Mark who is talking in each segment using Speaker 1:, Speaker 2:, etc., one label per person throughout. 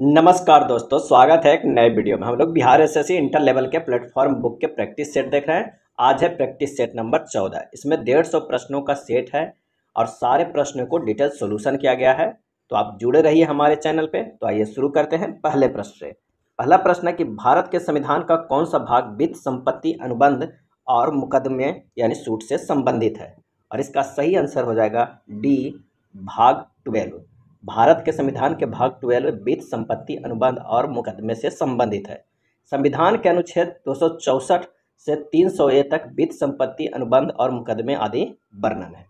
Speaker 1: नमस्कार दोस्तों स्वागत है एक नए वीडियो में हम लोग बिहार एसएससी इंटर लेवल के प्लेटफॉर्म बुक के प्रैक्टिस सेट देख रहे हैं आज है प्रैक्टिस सेट नंबर चौदह इसमें डेढ़ सौ प्रश्नों का सेट है और सारे प्रश्नों को डिटेल सोल्यूशन किया गया है तो आप जुड़े रहिए हमारे चैनल पर तो आइए शुरू करते हैं पहले प्रश्न से पहला प्रश्न है कि भारत के संविधान का कौन सा भाग वित्त संपत्ति अनुबंध और मुकदमे यानी सूट से संबंधित है और इसका सही आंसर हो जाएगा डी भाग ट्वेल्व भारत के संविधान के भाग ट्वेल्व वित्त संपत्ति अनुबंध और मुकदमे से संबंधित है संविधान के अनुच्छेद दो से तीन ए तक वित्त संपत्ति अनुबंध और मुकदमे आदि वर्णन है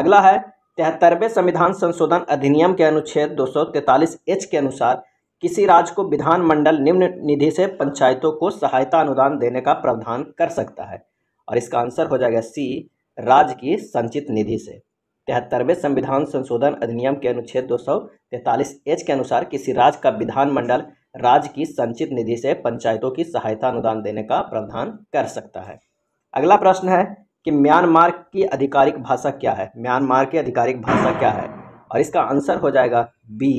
Speaker 1: अगला है तिहत्तरवें संविधान संशोधन अधिनियम के अनुच्छेद 243 एच के अनुसार किसी राज्य को विधानमंडल निम्न निधि से पंचायतों को सहायता अनुदान देने का प्रावधान कर सकता है और इसका आंसर हो जाएगा सी राज्य की संचित निधि से तिहत्तरवें संविधान संशोधन अधिनियम के अनुच्छेद तैंतालीस एच के अनुसार किसी राज्य का विधानमंडल राज्य की संचित निधि से पंचायतों की सहायता अनुदान देने का प्रावधान कर सकता है अगला प्रश्न है कि म्यांमार की आधिकारिक भाषा क्या है म्यांमार की आधिकारिक भाषा क्या है और इसका आंसर हो जाएगा बी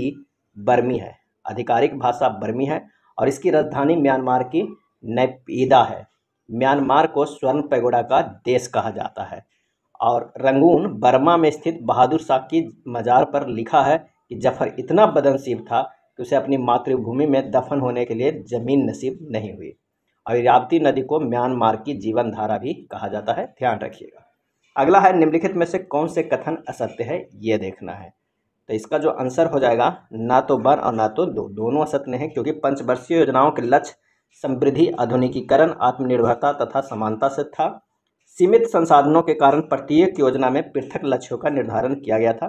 Speaker 1: बर्मी है आधिकारिक भाषा बर्मी है और इसकी राजधानी म्यांमार की नैपीदा है म्यांमार को स्वर्ण पैगोडा का देश कहा जाता है और रंगून बर्मा में स्थित बहादुर शाह की मज़ार पर लिखा है कि जफ़र इतना बदनसीब था कि उसे अपनी मातृभूमि में दफन होने के लिए ज़मीन नसीब नहीं हुई और रावती नदी को म्यांमार की जीवन धारा भी कहा जाता है ध्यान रखिएगा अगला है निम्नलिखित में से कौन से कथन असत्य है ये देखना है तो इसका जो आंसर हो जाएगा ना तो वन और ना तो दो दोनों असत्य हैं क्योंकि पंचवर्षीय योजनाओं के लक्ष्य समृद्धि आधुनिकीकरण आत्मनिर्भरता तथा समानता से था सीमित संसाधनों के कारण प्रत्येक योजना में पृथक लक्ष्यों का निर्धारण किया गया था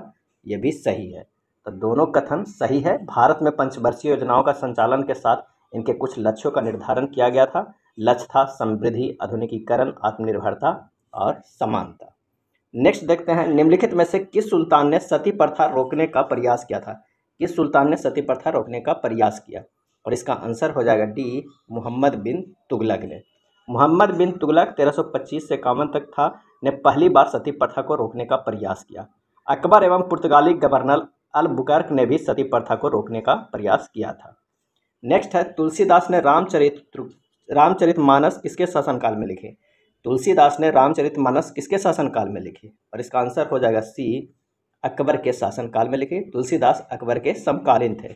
Speaker 1: यह भी सही है तो दोनों कथन सही है भारत में पंचवर्षीय योजनाओं का संचालन के साथ इनके कुछ लक्ष्यों का निर्धारण किया गया था लक्ष्य था समृद्धि आधुनिकीकरण आत्मनिर्भरता और समानता नेक्स्ट देखते हैं निम्नलिखित में से किस सुल्तान ने सती प्रथा रोकने का प्रयास किया था किस सुल्तान ने सती प्रथा रोकने का प्रयास किया और इसका आंसर हो जाएगा डी मोहम्मद बिन तुगलक ने मोहम्मद बिन तुगलक 1325 से इक्यावन तक था ने पहली बार सती प्रथा को रोकने का प्रयास किया अकबर एवं पुर्तगाली गवर्नर अल बुकर्क ने भी सती प्रथा को रोकने का प्रयास किया था नेक्स्ट है तुलसीदास ने रामचरित्र रामचरित मानस किसके शासनकाल में लिखे तुलसीदास ने रामचरित मानस किसके शासनकाल में लिखे और इसका आंसर हो जाएगा सी अकबर के शासनकाल में लिखे तुलसीदास अकबर के समकालीन थे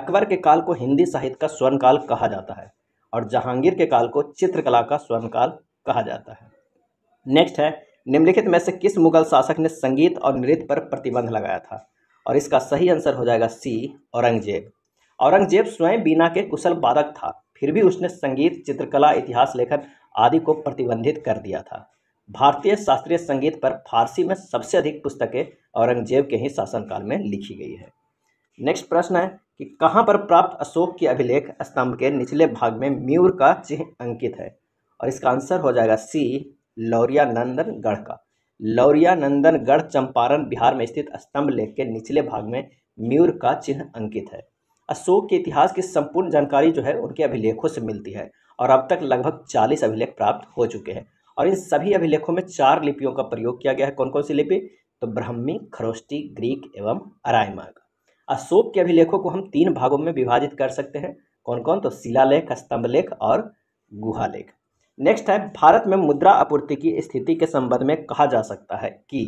Speaker 1: अकबर के काल को हिंदी साहित्य का स्वर्ण काल कहा जाता है और जहांगीर के काल को चित्रकला का स्वर्णकाल कहा जाता है नेक्स्ट है निम्नलिखित में से किस मुगल शासक ने संगीत और नृत्य पर प्रतिबंध लगाया था और इसका सही आंसर हो जाएगा सी औरंगजेब औरंगजेब स्वयं बीना के कुशल बाधक था फिर भी उसने संगीत चित्रकला इतिहास लेखन आदि को प्रतिबंधित कर दिया था भारतीय शास्त्रीय संगीत पर फारसी में सबसे अधिक पुस्तकें औरंगजेब के ही शासनकाल में लिखी गई है नेक्स्ट प्रश्न है कि कहाँ पर प्राप्त अशोक के अभिलेख स्तंभ के निचले भाग में म्यूर का चिन्ह अंकित है और इसका आंसर हो जाएगा सी लौरिया नंदनगढ़ का लौरिया नंदनगढ़ चंपारण बिहार में स्थित स्तंभ लेख के निचले भाग में म्यूर का चिन्ह अंकित है अशोक के इतिहास की संपूर्ण जानकारी जो है उनके अभिलेखों से मिलती है और अब तक लगभग चालीस अभिलेख प्राप्त हो चुके हैं और इन सभी अभिलेखों में चार लिपियों का प्रयोग किया गया है कौन कौन सी लिपि तो ब्राह्मी खरोष्टी ग्रीक एवं अरायमाग अशोक के अभिलेखों को हम तीन भागों में विभाजित कर सकते हैं कौन कौन तो शिलालेख स्तंभलेख और गुहालेख नेक्स्ट है भारत में मुद्रा आपूर्ति की स्थिति के संबंध में कहा जा सकता है कि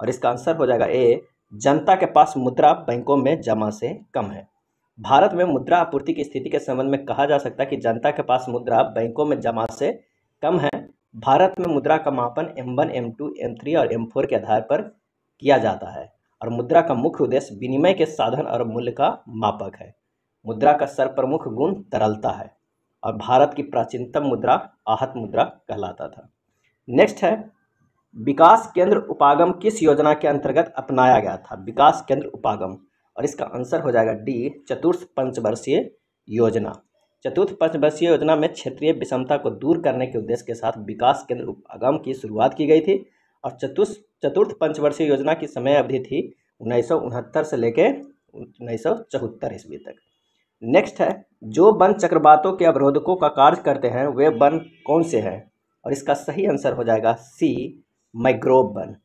Speaker 1: और इसका आंसर हो जाएगा ए जनता के पास मुद्रा बैंकों में जमा से कम है भारत में मुद्रा आपूर्ति की स्थिति के संबंध में कहा जा सकता है कि जनता के पास मुद्रा बैंकों में जमा से कम है भारत में मुद्रा का मापन M one M two M three और एम फोर के आधार पर किया जाता है और मुद्रा का मुख्य उद्देश्य विनिमय के साधन और मूल्य का मापक है मुद्रा का सर्वप्रमुख गुण तरलता है और भारत की प्राचीनतम मुद्रा आहत मुद्रा कहलाता था नेक्स्ट है विकास केंद्र उपागम किस योजना के अंतर्गत अपनाया गया था विकास केंद्र उपागम और इसका आंसर हो जाएगा डी चतुर्थ पंचवर्षीय योजना चतुर्थ पंचवर्षीय योजना में क्षेत्रीय विषमता को दूर करने के उद्देश्य के साथ विकास केंद्र उपागम की शुरुआत की गई थी और चतुर्थ चतुर्थ पंचवर्षीय योजना की समय अवधि थी उन्नीस से लेकर उन्नीस सौ ईस्वी तक नेक्स्ट है जो वन चक्रवातों के अवरोधकों का कार्य करते हैं वे वन कौन से हैं और इसका सही आंसर हो जाएगा सी माइग्रोव वन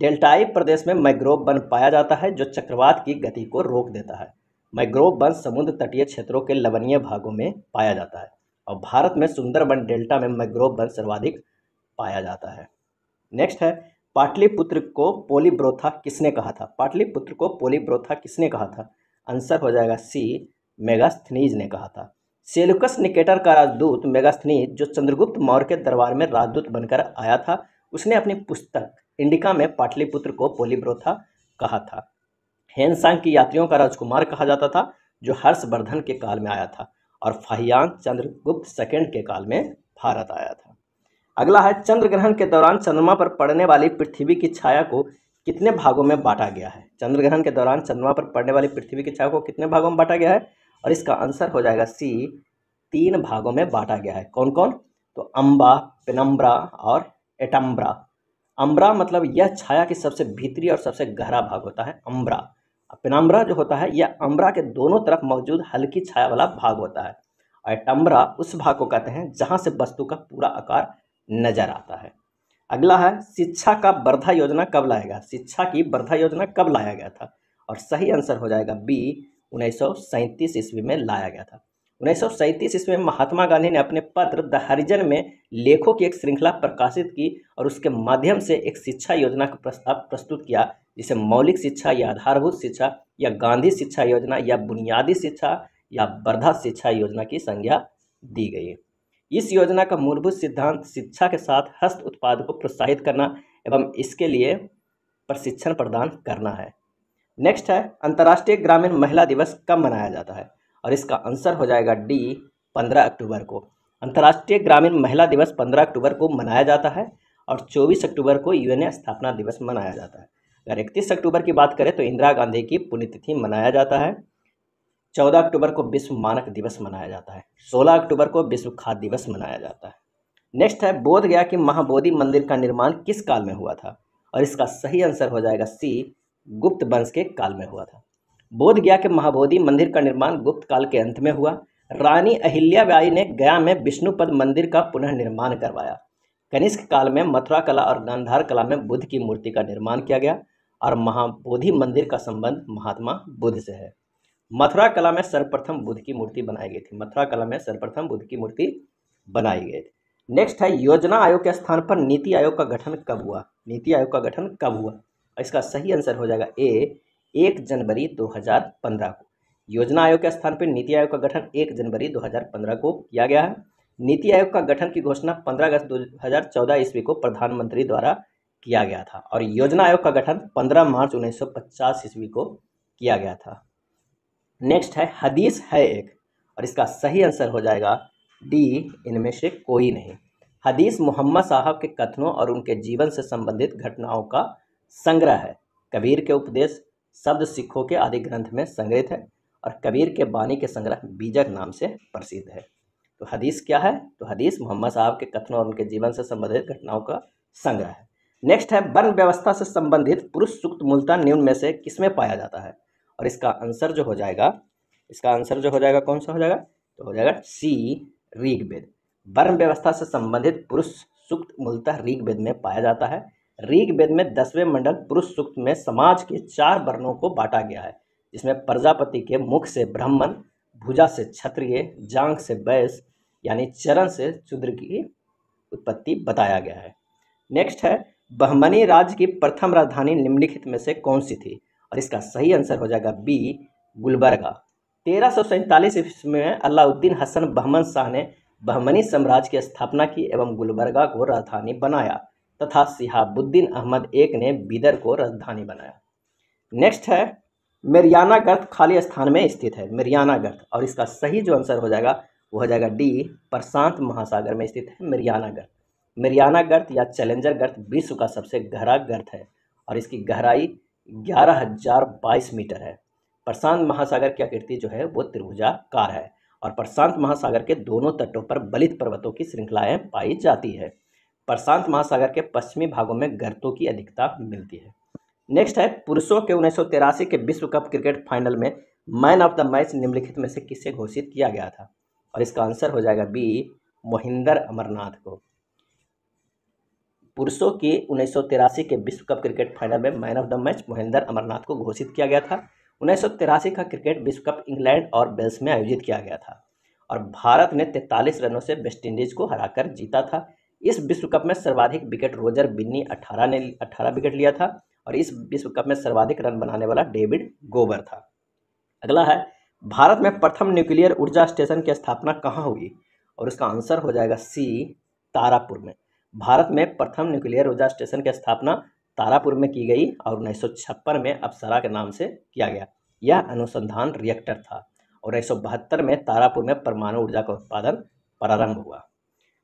Speaker 1: डेल्टाई प्रदेश में माइग्रोव वन पाया जाता है जो चक्रवात की गति को रोक देता है माइग्रोव वन समुद्र तटीय क्षेत्रों के लवणीय भागों में पाया जाता है और भारत में सुंदरबन डेल्टा में माइग्रोव वन सर्वाधिक पाया जाता है नेक्स्ट है पाटलिपुत्र को पोलिब्रोथा किसने कहा था पाटलिपुत्र को पोलिब्रोथा किसने कहा था आंसर हो जाएगा सी मेगास्थनीज ने कहा था सेलुकस निकेटर का राजदूत मेगास्थनीज जो चंद्रगुप्त मौर्य के दरबार में राजदूत बनकर आया था उसने अपनी पुस्तक इंडिका में पाटलिपुत्र को पोलिब्रोथा कहा था हेनसांग की यात्रियों का राजकुमार कहा जाता था जो हर्षवर्धन के काल में आया था और फाहियांग चंद्रगुप्त सेकेंड के काल में भारत आया था अगला है चंद्र ग्रहण के दौरान चंद्रमा पर पड़ने वाली पृथ्वी की छाया को कितने भागों में बांटा गया है चंद्र ग्रहण के दौरान चंद्रमा पर पड़ने वाली पृथ्वी की छाया को कितने भागों में बांटा गया है और इसका आंसर हो जाएगा सी तीन भागों में बांटा गया है कौन कौन तो अम्बा पिनम्ब्रा और एटम्ब्रा अम्ब्रा मतलब यह छाया की सबसे भीतरी और सबसे गहरा भाग होता है अम्ब्रा पेनम्ब्रा जो होता है यह अम्ब्रा के दोनों तरफ मौजूद हल्की छाया वाला भाग होता है और एटम्ब्रा उस भाग को कहते हैं जहाँ से वस्तु का पूरा आकार नजर आता है अगला है शिक्षा का वर्धा योजना कब लाएगा शिक्षा की वर्धा योजना कब लाया गया था और सही आंसर हो जाएगा बी उन्नीस सौ ईस्वी में लाया गया था उन्नीस सौ ईस्वी में महात्मा गांधी ने अपने पत्र द हरिजन में लेखों की एक श्रृंखला प्रकाशित की और उसके माध्यम से एक शिक्षा योजना का प्रस्ताव प्रस्तुत किया जिसे मौलिक शिक्षा या आधारभूत शिक्षा या गांधी शिक्षा योजना या बुनियादी शिक्षा या वर्धा शिक्षा योजना की संज्ञा दी गई है इस योजना का मूलभूत सिद्धांत शिक्षा के साथ हस्त उत्पाद को प्रोत्साहित करना एवं इसके लिए प्रशिक्षण प्रदान करना है नेक्स्ट है अंतर्राष्ट्रीय ग्रामीण महिला दिवस कब मनाया जाता है और इसका आंसर हो जाएगा डी पंद्रह अक्टूबर को अंतर्राष्ट्रीय ग्रामीण महिला दिवस पंद्रह अक्टूबर को मनाया जाता है और चौबीस अक्टूबर को यू स्थापना दिवस मनाया जाता है अगर इकतीस अक्टूबर की बात करें तो इंदिरा गांधी की पुण्यतिथि मनाया जाता है चौदह अक्टूबर को विश्व मानक दिवस मनाया जाता है सोलह अक्टूबर को विश्व खाद्य दिवस मनाया जाता है नेक्स्ट है बोध गया कि महाबोधि मंदिर का निर्माण किस काल में हुआ था और इसका सही आंसर हो जाएगा सी गुप्त वंश के काल में हुआ था बोध गया के महाबोधि मंदिर का निर्माण गुप्त काल के अंत में हुआ रानी अहिल्याबाई ने गया में विष्णुपद मंदिर का पुनः निर्माण करवाया कनिष्क काल में मथुरा कला और गांधार कला में बुद्ध की मूर्ति का निर्माण किया गया और महाबोधि मंदिर का संबंध महात्मा बुद्ध से है मथुरा कला में सर्वप्रथम बुद्ध की मूर्ति बनाई गई थी मथुरा कला में सर्वप्रथम बुद्ध की मूर्ति बनाई गई थी नेक्स्ट है योजना आयोग के स्थान पर नीति आयोग का गठन कब हुआ नीति आयोग का गठन कब हुआ इसका सही आंसर हो जाएगा ए एक जनवरी 2015 को योजना आयोग के स्थान पर नीति आयोग का गठन एक जनवरी 2015 को किया गया है नीति आयोग का गठन की घोषणा 15 अगस्त 2014 ईस्वी को प्रधानमंत्री द्वारा किया गया था और योजना आयोग का गठन 15 मार्च 1950 ईस्वी को किया गया था नेक्स्ट है हदीस है एक और इसका सही आंसर हो जाएगा डी इनमें से कोई नहीं हदीस मोहम्मद साहब के कथनों और उनके जीवन से संबंधित घटनाओं का संग्रह है कबीर के उपदेश शब्द सिखों के आदि ग्रंथ में संग्रहित है और कबीर के बानी के संग्रह बीजक नाम से प्रसिद्ध है तो हदीस क्या है तो हदीस मोहम्मद साहब के कथनों और उनके जीवन से संबंधित घटनाओं का संग्रह है नेक्स्ट है वर्ण व्यवस्था से संबंधित पुरुष सुक्त मूलता निम्न में से किसमें पाया जाता है और इसका आंसर जो हो जाएगा इसका आंसर जो हो जाएगा कौन सा हो जाएगा तो हो जाएगा सी ऋग्वेद वर्ण व्यवस्था से संबंधित पुरुष सूक्त मूलतः ऋग्वेद में पाया जाता है ऋग्वेद में दसवें मंडल पुरुष सूक्त में समाज के चार वर्णों को बांटा गया है जिसमें प्रजापति के मुख से ब्राह्मण भुजा से क्षत्रिय जांग से बैस यानी चरण से चुद्र की उत्पत्ति बताया गया है नेक्स्ट है बहमनी राज्य की प्रथम राजधानी निम्नलिखित में से कौन सी थी और इसका सही आंसर हो जाएगा बी गुलबर्गा तेरह सौ सैंतालीस ईस्वी में अलाउद्दीन हसन बहमन शाह ने बहमनी साम्राज्य की स्थापना की एवं गुलबर्गा को राजधानी बनाया तथा सिहाबुद्दीन अहमद एक ने बिदर को राजधानी बनाया नेक्स्ट है मेरियाना गर्थ खाली स्थान में स्थित है मेरियाना गर्थ और इसका सही जो आंसर हो जाएगा वो हो जाएगा डी प्रशांत महासागर में स्थित है मेरियाना गर्थ मेरियाना गर्थ या चैलेंजर गर्थ विश्व का सबसे गहरा गर्थ है और इसकी गहराई ग्यारह हजार बाईस मीटर है प्रशांत महासागर की आकृति जो है वो त्रिभुजाकार है और प्रशांत महासागर के दोनों तटों पर बलित पर्वतों की श्रृंखलाएँ पाई जाती है प्रशांत महासागर के पश्चिमी भागों में गर्तों की अधिकता मिलती है नेक्स्ट है पुरुषों के उन्नीस के विश्व कप क्रिकेट फाइनल में मैन ऑफ द मैच निम्नलिखित में से किसे घोषित किया गया था और इसका आंसर हो जाएगा बी मोहिंदर अमरनाथ को पुरुषों की उन्नीस के विश्व कप क्रिकेट फाइनल में man of the match Mahendra Amarnath को घोषित किया गया था उन्नीस का क्रिकेट विश्व कप इंग्लैंड और वेल्स में आयोजित किया गया था और भारत ने तैंतालीस रनों से वेस्टइंडीज को हराकर जीता था इस विश्व कप में सर्वाधिक विकेट रोजर बिन्नी 18 ने 18 विकेट लिया था और इस विश्व कप में सर्वाधिक रन बनाने वाला डेविड गोबर था अगला है भारत में प्रथम न्यूक्लियर ऊर्जा स्टेशन की स्थापना कहाँ हुई और उसका आंसर हो जाएगा सी तारापुर में भारत में प्रथम न्यूक्लियर ऊर्जा स्टेशन की स्थापना तारापुर में की गई और उन्नीस में अप्सरा के नाम से किया गया यह अनुसंधान रिएक्टर था और उन्नीस में तारापुर में परमाणु ऊर्जा का उत्पादन प्रारंभ हुआ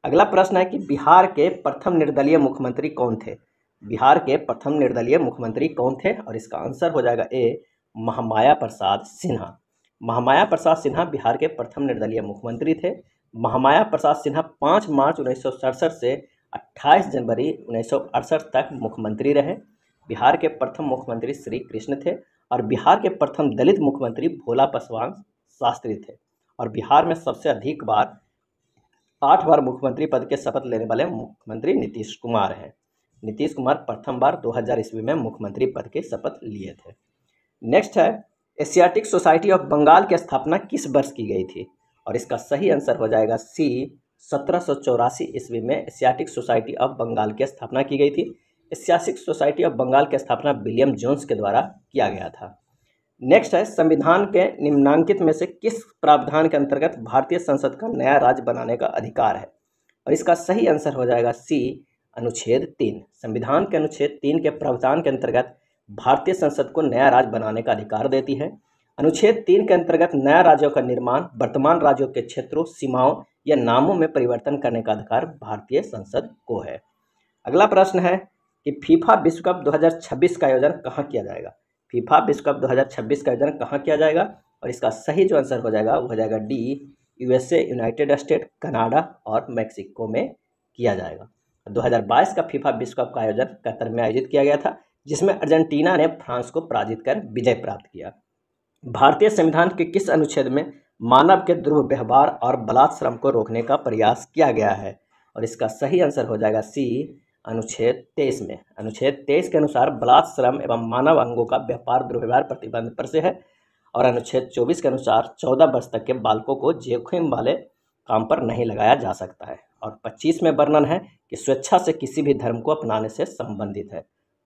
Speaker 1: अगला प्रश्न है कि बिहार के प्रथम निर्दलीय मुख्यमंत्री कौन थे बिहार के प्रथम निर्दलीय मुख्यमंत्री कौन थे और इसका आंसर हो जाएगा ए महामाया प्रसाद सिन्हा महामाया प्रसाद सिन्हा बिहार के प्रथम निर्दलीय मुख्यमंत्री थे महामाया प्रसाद सिन्हा पाँच मार्च उन्नीस से 28 जनवरी उन्नीस तक मुख्यमंत्री रहे बिहार के प्रथम मुख्यमंत्री श्री कृष्ण थे और बिहार के प्रथम दलित मुख्यमंत्री भोला पासवान शास्त्री थे और बिहार में सबसे अधिक बार आठ बार मुख्यमंत्री पद के शपथ लेने वाले मुख्यमंत्री नीतीश कुमार हैं नीतीश कुमार प्रथम बार 2000 ईस्वी में मुख्यमंत्री पद के शपथ लिए थे नेक्स्ट है एशियाटिक सोसाइटी ऑफ बंगाल की स्थापना किस वर्ष की गई थी और इसका सही आंसर हो जाएगा सी सत्रह ईस्वी में एशियाटिक सोसाइटी ऑफ बंगाल की स्थापना की गई थी एशियाटिक सोसाइटी ऑफ बंगाल की स्थापना विलियम जोन्स के द्वारा किया गया था नेक्स्ट है संविधान के निम्नांकित में से किस प्रावधान के अंतर्गत भारतीय संसद का नया राज्य बनाने का अधिकार है और इसका सही आंसर हो जाएगा सी अनुच्छेद तीन संविधान के अनुच्छेद तीन के प्रावधान के अंतर्गत भारतीय संसद को नया राज्य बनाने का अधिकार देती है अनुच्छेद तीन के अंतर्गत नया राज्यों का निर्माण वर्तमान राज्यों के क्षेत्रों सीमाओं या नामों में परिवर्तन करने का अधिकार भारतीय संसद को है अगला प्रश्न है कि फीफा विश्व कप 2026 का आयोजन कहाँ किया जाएगा फीफा विश्व कप 2026 का आयोजन कहाँ किया जाएगा और इसका सही जो आंसर हो जाएगा वो हो जाएगा D USA United State Canada और मैक्सिको में किया जाएगा 2022 का फीफा विश्व कप का आयोजन कतर में आयोजित किया गया था जिसमें अर्जेंटीना ने फ्रांस को पराजित कर विजय प्राप्त किया भारतीय संविधान के किस अनुच्छेद में मानव के ध्रुव व्यवहार और बलात्श्रम को रोकने का प्रयास किया गया है और इसका सही आंसर हो जाएगा सी अनुच्छेद तेईस में अनुच्छेद तेईस के अनुसार बलात्श्रम एवं मानव अंगों का व्यापार दुर्व्यवहार प्रतिबंध पर से है और अनुच्छेद चौबीस के अनुसार चौदह वर्ष तक के बालकों को जोखिम वाले काम पर नहीं लगाया जा सकता है और पच्चीस में वर्णन है कि स्वेच्छा से किसी भी धर्म को अपनाने से संबंधित है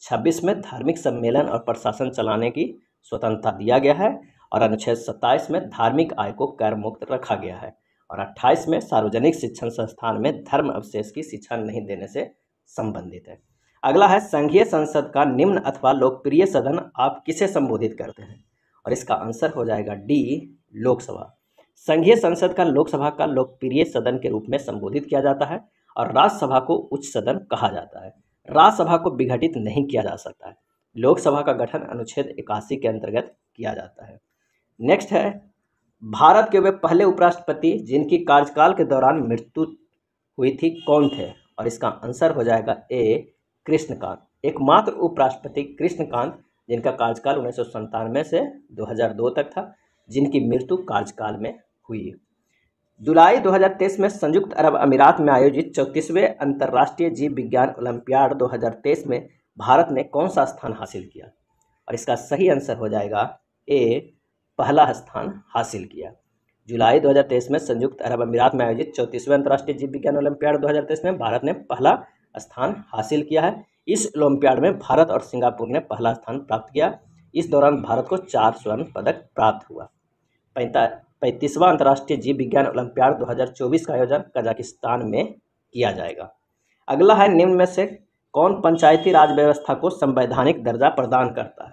Speaker 1: छब्बीस में धार्मिक सम्मेलन और प्रशासन चलाने की स्वतंत्रता दिया गया है और अनुच्छेद सत्ताईस में धार्मिक आय को कर मुक्त रखा गया है और अट्ठाईस में सार्वजनिक शिक्षण संस्थान में धर्म अवशेष की शिक्षा नहीं देने से संबंधित है अगला है संघीय संसद का निम्न अथवा लोकप्रिय सदन आप किसे संबोधित करते हैं और इसका आंसर हो जाएगा डी लोकसभा संघीय संसद का लोकसभा का लोकप्रिय सदन के रूप में संबोधित किया जाता है और राज्यसभा को उच्च सदन कहा जाता है राज्यसभा को विघटित नहीं किया जा सकता है लोकसभा का गठन अनुच्छेद इक्यासी के अंतर्गत किया जाता है नेक्स्ट है भारत के वे पहले उपराष्ट्रपति जिनकी कार्यकाल के दौरान मृत्यु हुई थी कौन थे और इसका आंसर हो जाएगा ए कृष्णकांत एकमात्र उपराष्ट्रपति कृष्णकांत जिनका कार्यकाल उन्नीस से 2002 तक था जिनकी मृत्यु कार्यकाल में हुई जुलाई 2023 में संयुक्त अरब अमीरात में आयोजित चौंतीसवें अंतर्राष्ट्रीय जीव विज्ञान ओलंपियाड 2023 में भारत ने कौन सा स्थान हासिल किया और इसका सही आंसर हो जाएगा ए पहला स्थान हासिल किया जुलाई 2023 में संयुक्त अरब अमीरात में आयोजित चौंतीसवें अंतर्राष्ट्रीय जीव विज्ञान ओलंपियाड 2023 में भारत ने पहला स्थान हासिल किया है इस ओलंपियाड में भारत और सिंगापुर ने पहला स्थान प्राप्त किया इस दौरान भारत को चार स्वर्ण पदक प्राप्त हुआ पैंता पैंतीसवां अंतर्राष्ट्रीय जीव विज्ञान ओलंपियाड दो का आयोजन कजाकिस्तान में किया जाएगा अगला है निम्न में से कौन पंचायती राज व्यवस्था को संवैधानिक दर्जा प्रदान करता है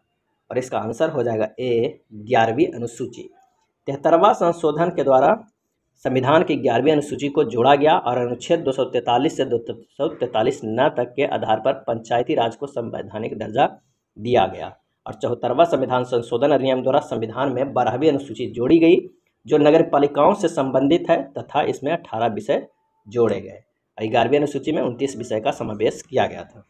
Speaker 1: और इसका आंसर हो जाएगा ए ग्यारहवीं अनुसूची तिहत्तरवा संशोधन के द्वारा संविधान की ग्यारहवीं अनुसूची को जोड़ा गया और अनुच्छेद दो से दो न तक के आधार पर पंचायती राज को संवैधानिक दर्जा दिया गया और चौहत्तरवा संविधान संशोधन अधिनियम द्वारा संविधान में बारहवीं अनुसूची जोड़ी गई जो नगर पालिकाओं से संबंधित है तथा इसमें अठारह विषय जोड़े गए और ग्यारहवीं अनुसूची में उनतीस विषय का समावेश किया गया था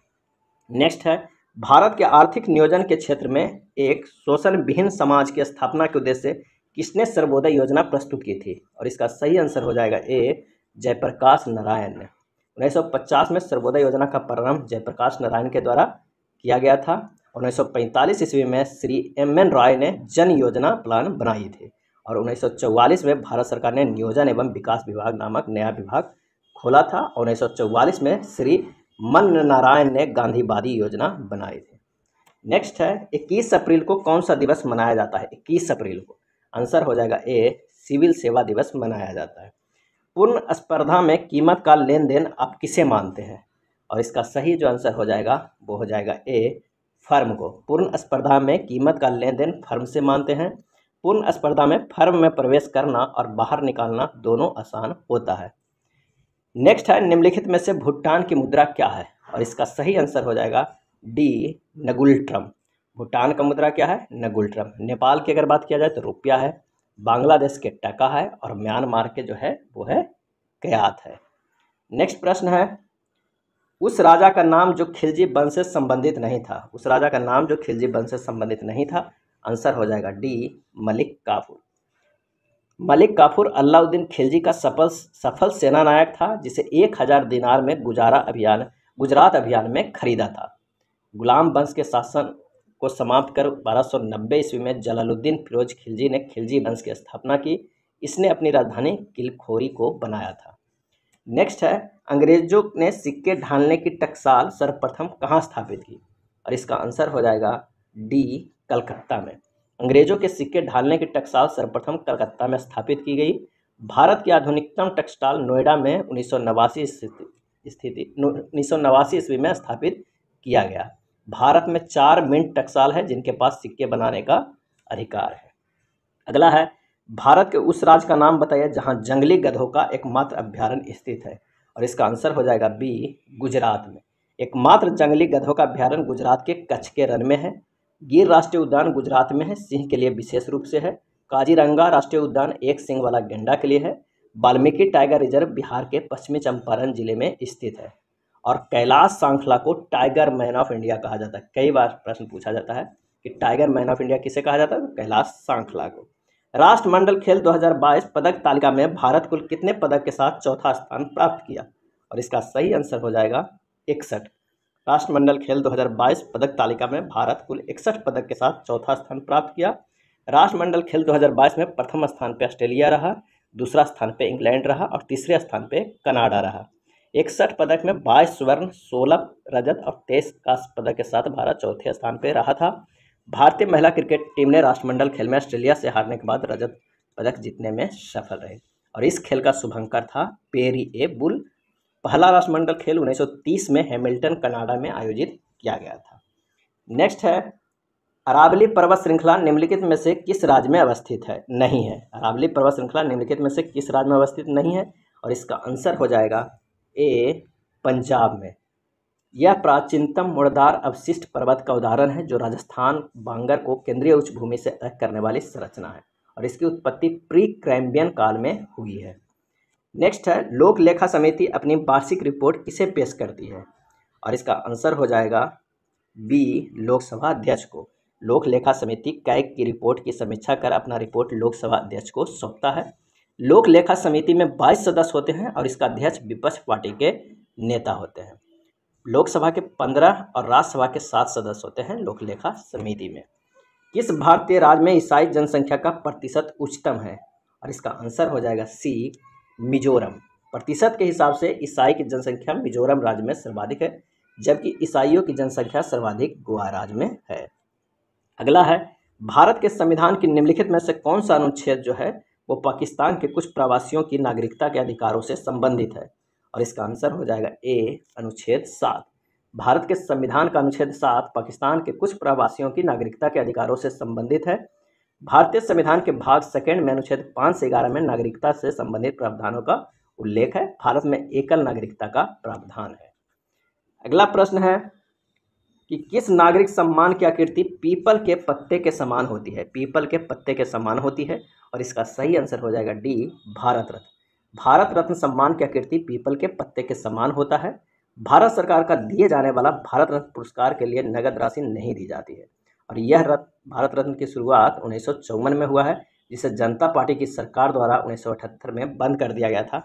Speaker 1: नेक्स्ट है भारत के आर्थिक नियोजन के क्षेत्र में एक शोषण विहीन समाज की स्थापना के उद्देश्य किसने सर्वोदय योजना प्रस्तुत की थी और इसका सही आंसर हो जाएगा ए जयप्रकाश नारायण ने उन्नीस में सर्वोदय योजना का प्रारंभ जयप्रकाश नारायण के द्वारा किया गया था और 1945 ईस्वी में श्री एम एन रॉय ने जन योजना प्लान बनाई थी और 1944 में भारत सरकार ने नियोजन एवं विकास विभाग नामक नया विभाग खोला था और 1944 में श्री मन नारायण ने गांधीवादी योजना बनाई थी नेक्स्ट है 21 अप्रैल को कौन सा दिवस मनाया जाता है 21 अप्रैल को आंसर हो जाएगा ए सिविल सेवा दिवस मनाया जाता है पूर्ण स्पर्धा में कीमत का लेन देन आप किसे मानते हैं और इसका सही जो आंसर हो जाएगा वो हो जाएगा ए फर्म को पूर्ण स्पर्धा में कीमत का लेन देन फर्म से मानते हैं पूर्ण स्पर्धा में फर्म में प्रवेश करना और बाहर निकालना दोनों आसान होता है नेक्स्ट है निम्नलिखित में से भूटान की मुद्रा क्या है और इसका सही आंसर हो जाएगा डी नगुलट्रम भूटान का मुद्रा क्या है नगुलट्रम नेपाल की अगर बात किया जाए तो रुपया है बांग्लादेश के टका है और म्यांमार के जो है वो है कयात है नेक्स्ट प्रश्न है उस राजा का नाम जो खिलजी वंश से संबंधित नहीं था उस राजा का नाम जो खिलजी वंश से संबंधित नहीं था आंसर हो जाएगा डी मलिक काफूर मलिक काफूर अलाउद्दीन खिलजी का सफल सफल सेनानायक था जिसे एक हजार दिनार में गुजारा अभियान गुजरात अभियान में खरीदा था गुलाम वंश के शासन को समाप्त कर 1290 ईस्वी में जलालुद्दीन फिरोज खिलजी ने खिलजी वंश की स्थापना की इसने अपनी राजधानी किलखोरी को बनाया था नेक्स्ट है अंग्रेजों ने सिक्के ढालने की टकसाल सर्वप्रथम कहाँ स्थापित की और इसका आंसर हो जाएगा डी कलकत्ता में अंग्रेजों के सिक्के ढालने की टक्साल सर्वप्रथम कलकत्ता में स्थापित की गई भारत की आधुनिकतम टक्सटाल नोएडा में उन्नीस स्थिति स्थिति उन्नीस ईस्वी में स्थापित किया गया भारत में चार मिंट टक्साल है जिनके पास सिक्के बनाने का अधिकार है अगला है भारत के उस राज्य का नाम बताइए जहाँ जंगली गधों का एकमात्र अभ्यारण्य स्थित है और इसका आंसर हो जाएगा बी गुजरात में एकमात्र जंगली गधों का अभ्यारण्य गुजरात के कच्छ के रन में है गिर राष्ट्रीय उद्यान गुजरात में है सिंह के लिए विशेष रूप से है काजीरंगा राष्ट्रीय उद्यान एक सिंह वाला गेंडा के लिए है वाल्मीकि टाइगर रिजर्व बिहार के पश्चिमी चंपारण जिले में स्थित है और कैलाश सांखला को टाइगर मैन ऑफ इंडिया कहा जाता है कई बार प्रश्न पूछा जाता है कि टाइगर मैन ऑफ इंडिया किसे कहा जाता है तो कैलाश सांखला को राष्ट्रमंडल खेल 2022 पदक तालिका में भारत कुल कितने पदक के साथ चौथा स्थान प्राप्त किया और इसका सही आंसर हो जाएगा इकसठ राष्ट्रमंडल खेल 2022 पदक तालिका में भारत कुल इकसठ पदक के साथ चौथा स्थान प्राप्त किया राष्ट्रमंडल खेल 2022 में प्रथम स्थान पर ऑस्ट्रेलिया रहा दूसरा स्थान पर इंग्लैंड रहा और तीसरे स्थान पर कनाडा रहा इकसठ पदक में 22 स्वर्ण 16 रजत और 23 कांस्य पदक के साथ भारत चौथे स्थान पर रहा था भारतीय महिला क्रिकेट टीम ने राष्ट्रमंडल खेल में ऑस्ट्रेलिया से हारने के बाद रजत पदक जीतने में सफल रहे और इस खेल का शुभंकर था पेरी ए बुल पहला राष्ट्रमंडल खेल 1930 में हैमिल्टन कनाडा में आयोजित किया गया था नेक्स्ट है अरावली पर्वत श्रृंखला निम्नलिखित में से किस राज्य में अवस्थित है नहीं है अरावली पर्वत श्रृंखला निम्नलिखित में से किस राज्य में अवस्थित नहीं है और इसका आंसर हो जाएगा ए पंजाब में यह प्राचीनतम मुड़दार अवशिष्ट पर्वत का उदाहरण है जो राजस्थान बांगर को केंद्रीय उच्च भूमि से अलग करने वाली संरचना है और इसकी उत्पत्ति प्री क्रैम्बियन काल में हुई है नेक्स्ट है लोक लेखा समिति अपनी वार्षिक रिपोर्ट किसे पेश करती है और इसका आंसर हो जाएगा बी लोकसभा अध्यक्ष को लोक लेखा समिति कैग की रिपोर्ट की समीक्षा कर अपना रिपोर्ट लोकसभा अध्यक्ष को सौंपता है लोक लेखा समिति में बाईस सदस्य होते हैं और इसका अध्यक्ष विपक्ष पार्टी के नेता होते हैं लोकसभा के पंद्रह और राज्यसभा के सात सदस्य होते हैं लोक लेखा समिति में किस भारतीय राज्य में ईसाई जनसंख्या का प्रतिशत उच्चतम है और इसका आंसर हो जाएगा सी मिजोरम प्रतिशत के हिसाब से ईसाई की जनसंख्या मिजोरम राज्य में सर्वाधिक है जबकि ईसाइयों की जनसंख्या सर्वाधिक गोवा राज्य में है अगला है भारत के संविधान की निम्नलिखित में से कौन सा अनुच्छेद जो है वो पाकिस्तान के कुछ प्रवासियों की नागरिकता के अधिकारों से संबंधित है और इसका आंसर हो जाएगा ए अनुच्छेद सात भारत के संविधान का अनुच्छेद सात पाकिस्तान के कुछ प्रवासियों की नागरिकता के अधिकारों से संबंधित है भारतीय संविधान के भाग सेकेंड में अनुच्छेद पाँच से ग्यारह में नागरिकता से संबंधित प्रावधानों का उल्लेख है भारत में एकल नागरिकता का प्रावधान है अगला प्रश्न है कि किस नागरिक सम्मान की आकृति पीपल के पत्ते के समान होती है पीपल के पत्ते के समान होती है और इसका सही आंसर हो जाएगा डी भारत रत्न भारत रत्न सम्मान की आकृति पीपल के पत्ते के समान होता है भारत सरकार का दिए जाने वाला भारत रत्न पुरस्कार के लिए नगद राशि नहीं दी जाती है और यह रत्न भारत रत्न की शुरुआत उन्नीस में हुआ है जिसे जनता पार्टी की सरकार द्वारा उन्नीस में बंद कर दिया गया था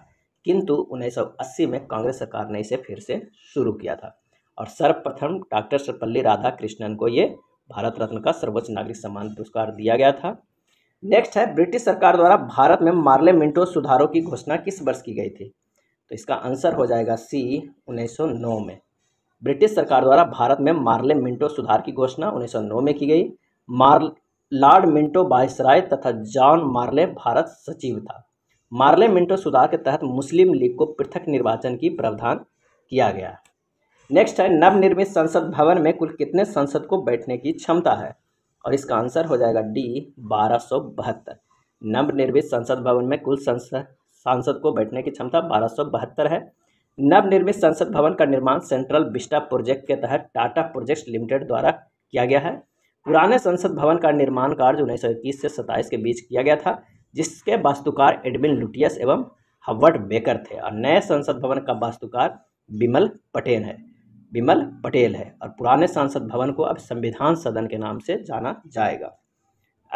Speaker 1: किंतु 1980 में कांग्रेस सरकार ने इसे फिर से शुरू किया था और सर्वप्रथम डॉक्टर सर्वपल्ली राधा कृष्णन को ये भारत रत्न का सर्वोच्च नागरिक सम्मान पुरस्कार दिया गया था नेक्स्ट है ब्रिटिश सरकार द्वारा भारत में मार्ले मिंटो सुधारों की घोषणा किस वर्ष की गई थी तो इसका आंसर हो जाएगा सी 1909 में ब्रिटिश सरकार द्वारा भारत में मार्ले मिंटो सुधार की घोषणा 1909 में की गई मार लॉर्ड मिंटो बायसराय तथा जॉन मार्ले भारत सचिव था मार्ले मिंटो सुधार के तहत मुस्लिम लीग को पृथक निर्वाचन की प्रावधान किया गया नेक्स्ट है नवनिर्मित संसद भवन में कुल कितने संसद को बैठने की क्षमता है और इसका आंसर हो जाएगा डी बारह सौ बहत्तर नवनिर्मित संसद भवन में कुल संसद सांसद को बैठने की क्षमता बारह है नवनिर्मित संसद भवन का निर्माण सेंट्रल बिस्टा प्रोजेक्ट के तहत टाटा प्रोजेक्ट लिमिटेड द्वारा किया गया है पुराने संसद भवन का निर्माण कार्य उन्नीस सौ इक्कीस से सत्ताईस के बीच किया गया था जिसके वास्तुकार एडमिन लुटियस एवं हवर्ड बेकर थे और नए संसद भवन का वास्तुकार बिमल पटेल है बिमल पटेल है और पुराने संसद भवन को अब संविधान सदन के नाम से जाना जाएगा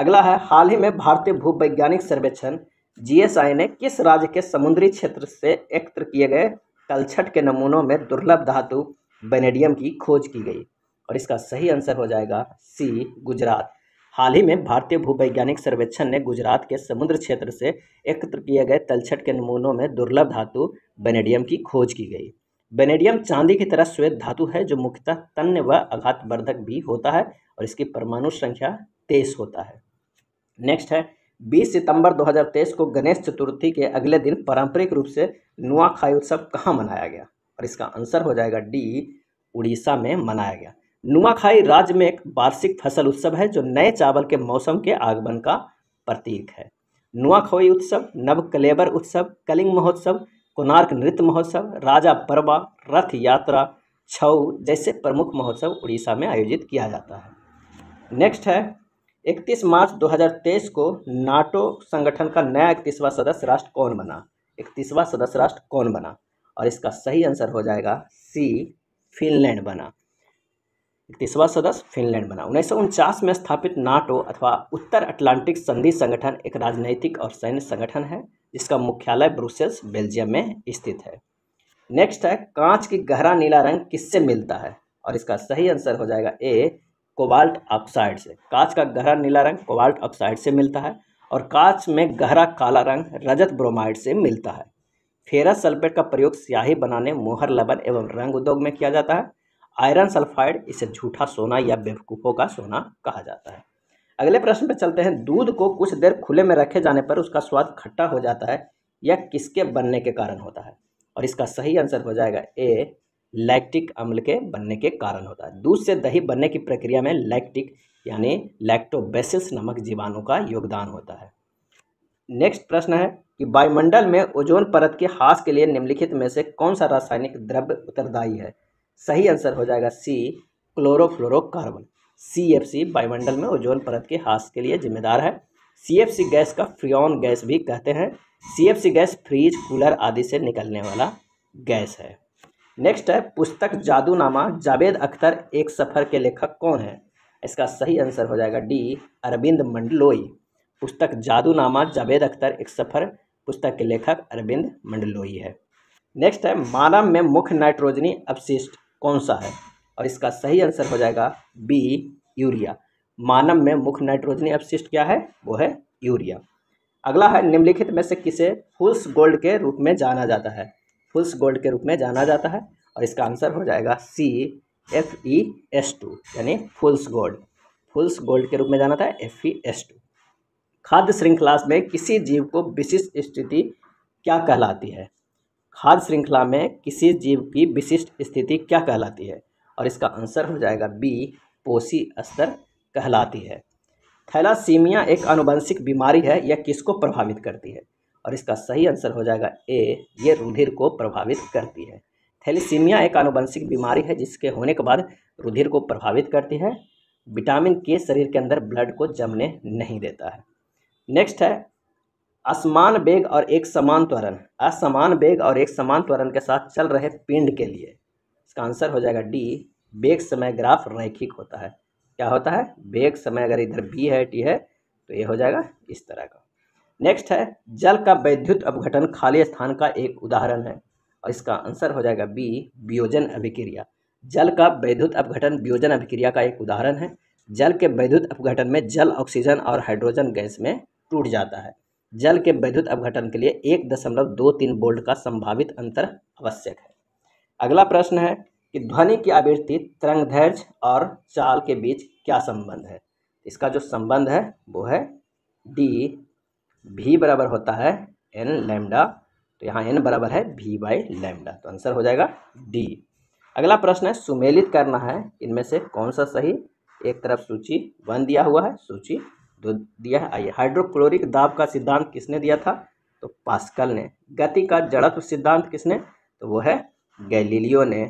Speaker 1: अगला है हाल ही में भारतीय भूवैज्ञानिक सर्वेक्षण जीएसआई ने किस राज्य के समुद्री क्षेत्र से एकत्र किए गए तलछट के नमूनों में दुर्लभ धातु बेनेडियम की खोज की गई और इसका सही आंसर हो जाएगा सी गुजरात हाल ही में भारतीय भूवैज्ञानिक सर्वेक्षण ने गुजरात के समुद्र क्षेत्र से एकत्र किए गए तलछट के नमूनों में दुर्लभ धातु बेनेडियम की खोज की गई बेनेडियम चांदी की तरह श्वेत धातु है जो मुख्यतः तन्य व आघात वर्धक भी होता है और इसकी परमाणु संख्या तेईस होता है नेक्स्ट है बीस सितंबर 2023 को गणेश चतुर्थी के अगले दिन पारंपरिक रूप से नुआखाई उत्सव कहाँ मनाया गया और इसका आंसर हो जाएगा डी उड़ीसा में मनाया गया नुआखाई राज्य में एक वार्षिक फसल उत्सव है जो नए चावल के मौसम के आगमन का प्रतीक है नुआखोई उत्सव नव कलेबर उत्सव कलिंग महोत्सव कोणार्क नृत्य महोत्सव राजा परवा रथ यात्रा छऊ जैसे प्रमुख महोत्सव उड़ीसा में आयोजित किया जाता है नेक्स्ट है इकतीस मार्च 2023 को नाटो संगठन का नया इकतीसवां सदस्य राष्ट्र कौन बना इकतीसवां सदस्य राष्ट्र कौन बना और इसका सही आंसर हो जाएगा सी फिनलैंड बना इकतीसवां सदस्य फिनलैंड बना उन्नीस में स्थापित नाटो अथवा उत्तर अटलांटिक संधि संगठन एक राजनैतिक और सैन्य संगठन है जिसका मुख्यालय ब्रुसेल्स बेल्जियम में स्थित है नेक्स्ट है कांच की गहरा नीला रंग किससे मिलता है और इसका सही आंसर हो जाएगा ए कोबाल्ट ऑक्साइड से कांच का गहरा नीला रंग कोबाल्ट ऑक्साइड से मिलता है और कांच में गहरा काला रंग रजत ब्रोमाइड से मिलता है फेरस सल्फेट का प्रयोग स्याही बनाने मोहर लबन एवं रंग उद्योग में किया जाता है आयरन सल्फाइड इसे झूठा सोना या बेवकूफ़ों का सोना कहा जाता है अगले प्रश्न पर चलते हैं दूध को कुछ देर खुले में रखे जाने पर उसका स्वाद खट्टा हो जाता है या किसके बनने के कारण होता है और इसका सही आंसर हो जाएगा ए लैक्टिक अम्ल के बनने के कारण होता है दूध से दही बनने की प्रक्रिया में लैक्टिक यानी लैक्टोबेसिस नमक जीवाणु का योगदान होता है नेक्स्ट प्रश्न है कि वायुमंडल में ओजोन परत के हास के लिए निम्नलिखित में से कौन सा रासायनिक द्रव्य उत्तरदायी है सही आंसर हो जाएगा सी क्लोरोफ्लोरोकार्बन सी एफ सी वायुमंडल में ओजोन परत के हास के लिए जिम्मेदार है सी एफ सी गैस का फ्रियॉन गैस भी कहते हैं C F C gas fridge cooler आदि से निकलने वाला गैस है नेक्स्ट है पुस्तक जादूनामा जावेद अख्तर एक सफ़र के लेखक कौन है इसका सही आंसर हो जाएगा डी अरविंद मंडलोई पुस्तक जादूनामा जावेद अख्तर एक सफ़र पुस्तक के लेखक अरविंद मंडलोई है नेक्स्ट है मानव में मुख्य नाइट्रोजनी अपशिष्ट कौन सा है और इसका सही आंसर हो जाएगा बी यूरिया मानव में मुख्य नाइट्रोजनी अपशिष्ट क्या है वो है यूरिया अगला है निम्नलिखित में से किसे फुल्स गोल्ड के रूप में जाना जाता है फुल्स गोल्ड के रूप में जाना जाता है और इसका आंसर हो जाएगा C F E S two यानी फुल्स गोल्ड फुल्स गोल्ड के रूप में जाना था एफ ई एस टू खाद्य श्रृंखला में किसी जीव को विशिष्ट स्थिति क्या कहलाती है खाद्य श्रृंखला में किसी जीव की विशिष्ट स्थिति क्या कहलाती है और इसका आंसर हो जाएगा बी पोषी स्तर कहलाती है थैलासीमिया एक अनुवंशिक बीमारी है यह किसको प्रभावित करती है और इसका सही आंसर हो जाएगा ए ये रुधिर को प्रभावित करती है थैलीसीमिया एक आनुवंशिक बीमारी है जिसके होने के बाद रुधिर को प्रभावित करती है विटामिन के शरीर के अंदर ब्लड को जमने नहीं देता है नेक्स्ट है असमान वेग और एक समान त्वरण असमान वेग और एक समान त्वरण के साथ चल रहे पिंड के लिए इसका आंसर हो जाएगा डी बेग समय ग्राफ रैखिक होता है क्या होता है बेग समय अगर इधर बी है टी है तो ये हो जाएगा इस तरह का नेक्स्ट है जल का वैद्युत अपघटन खाली स्थान का एक उदाहरण है और इसका आंसर हो जाएगा बी वियोजन अभिक्रिया जल का वैद्युत अपघटन वियोजन अभिक्रिया का एक उदाहरण है जल के वैद्युत अपघटन में जल ऑक्सीजन और हाइड्रोजन गैस में टूट जाता है जल के वैद्युत अपघटन के लिए एक दशमलव दो तीन बोल्ट का संभावित अंतर आवश्यक है अगला प्रश्न है कि ध्वनि की आवृत्ति तरंगधैर्य और चाल के बीच क्या संबंध है इसका जो संबंध है वो है डी भी बराबर होता है एन लैमडा तो यहाँ एन बराबर है भी बाई लैमडा तो आंसर हो जाएगा डी अगला प्रश्न है सुमेलित करना है इनमें से कौन सा सही एक तरफ सूची वन दिया हुआ है सूची दो दिया है आइए हाइड्रोक्लोरिक दाब का सिद्धांत किसने दिया था तो पास्कल ने गति का जड़त्व सिद्धांत किसने तो वो है गैलीलियो ने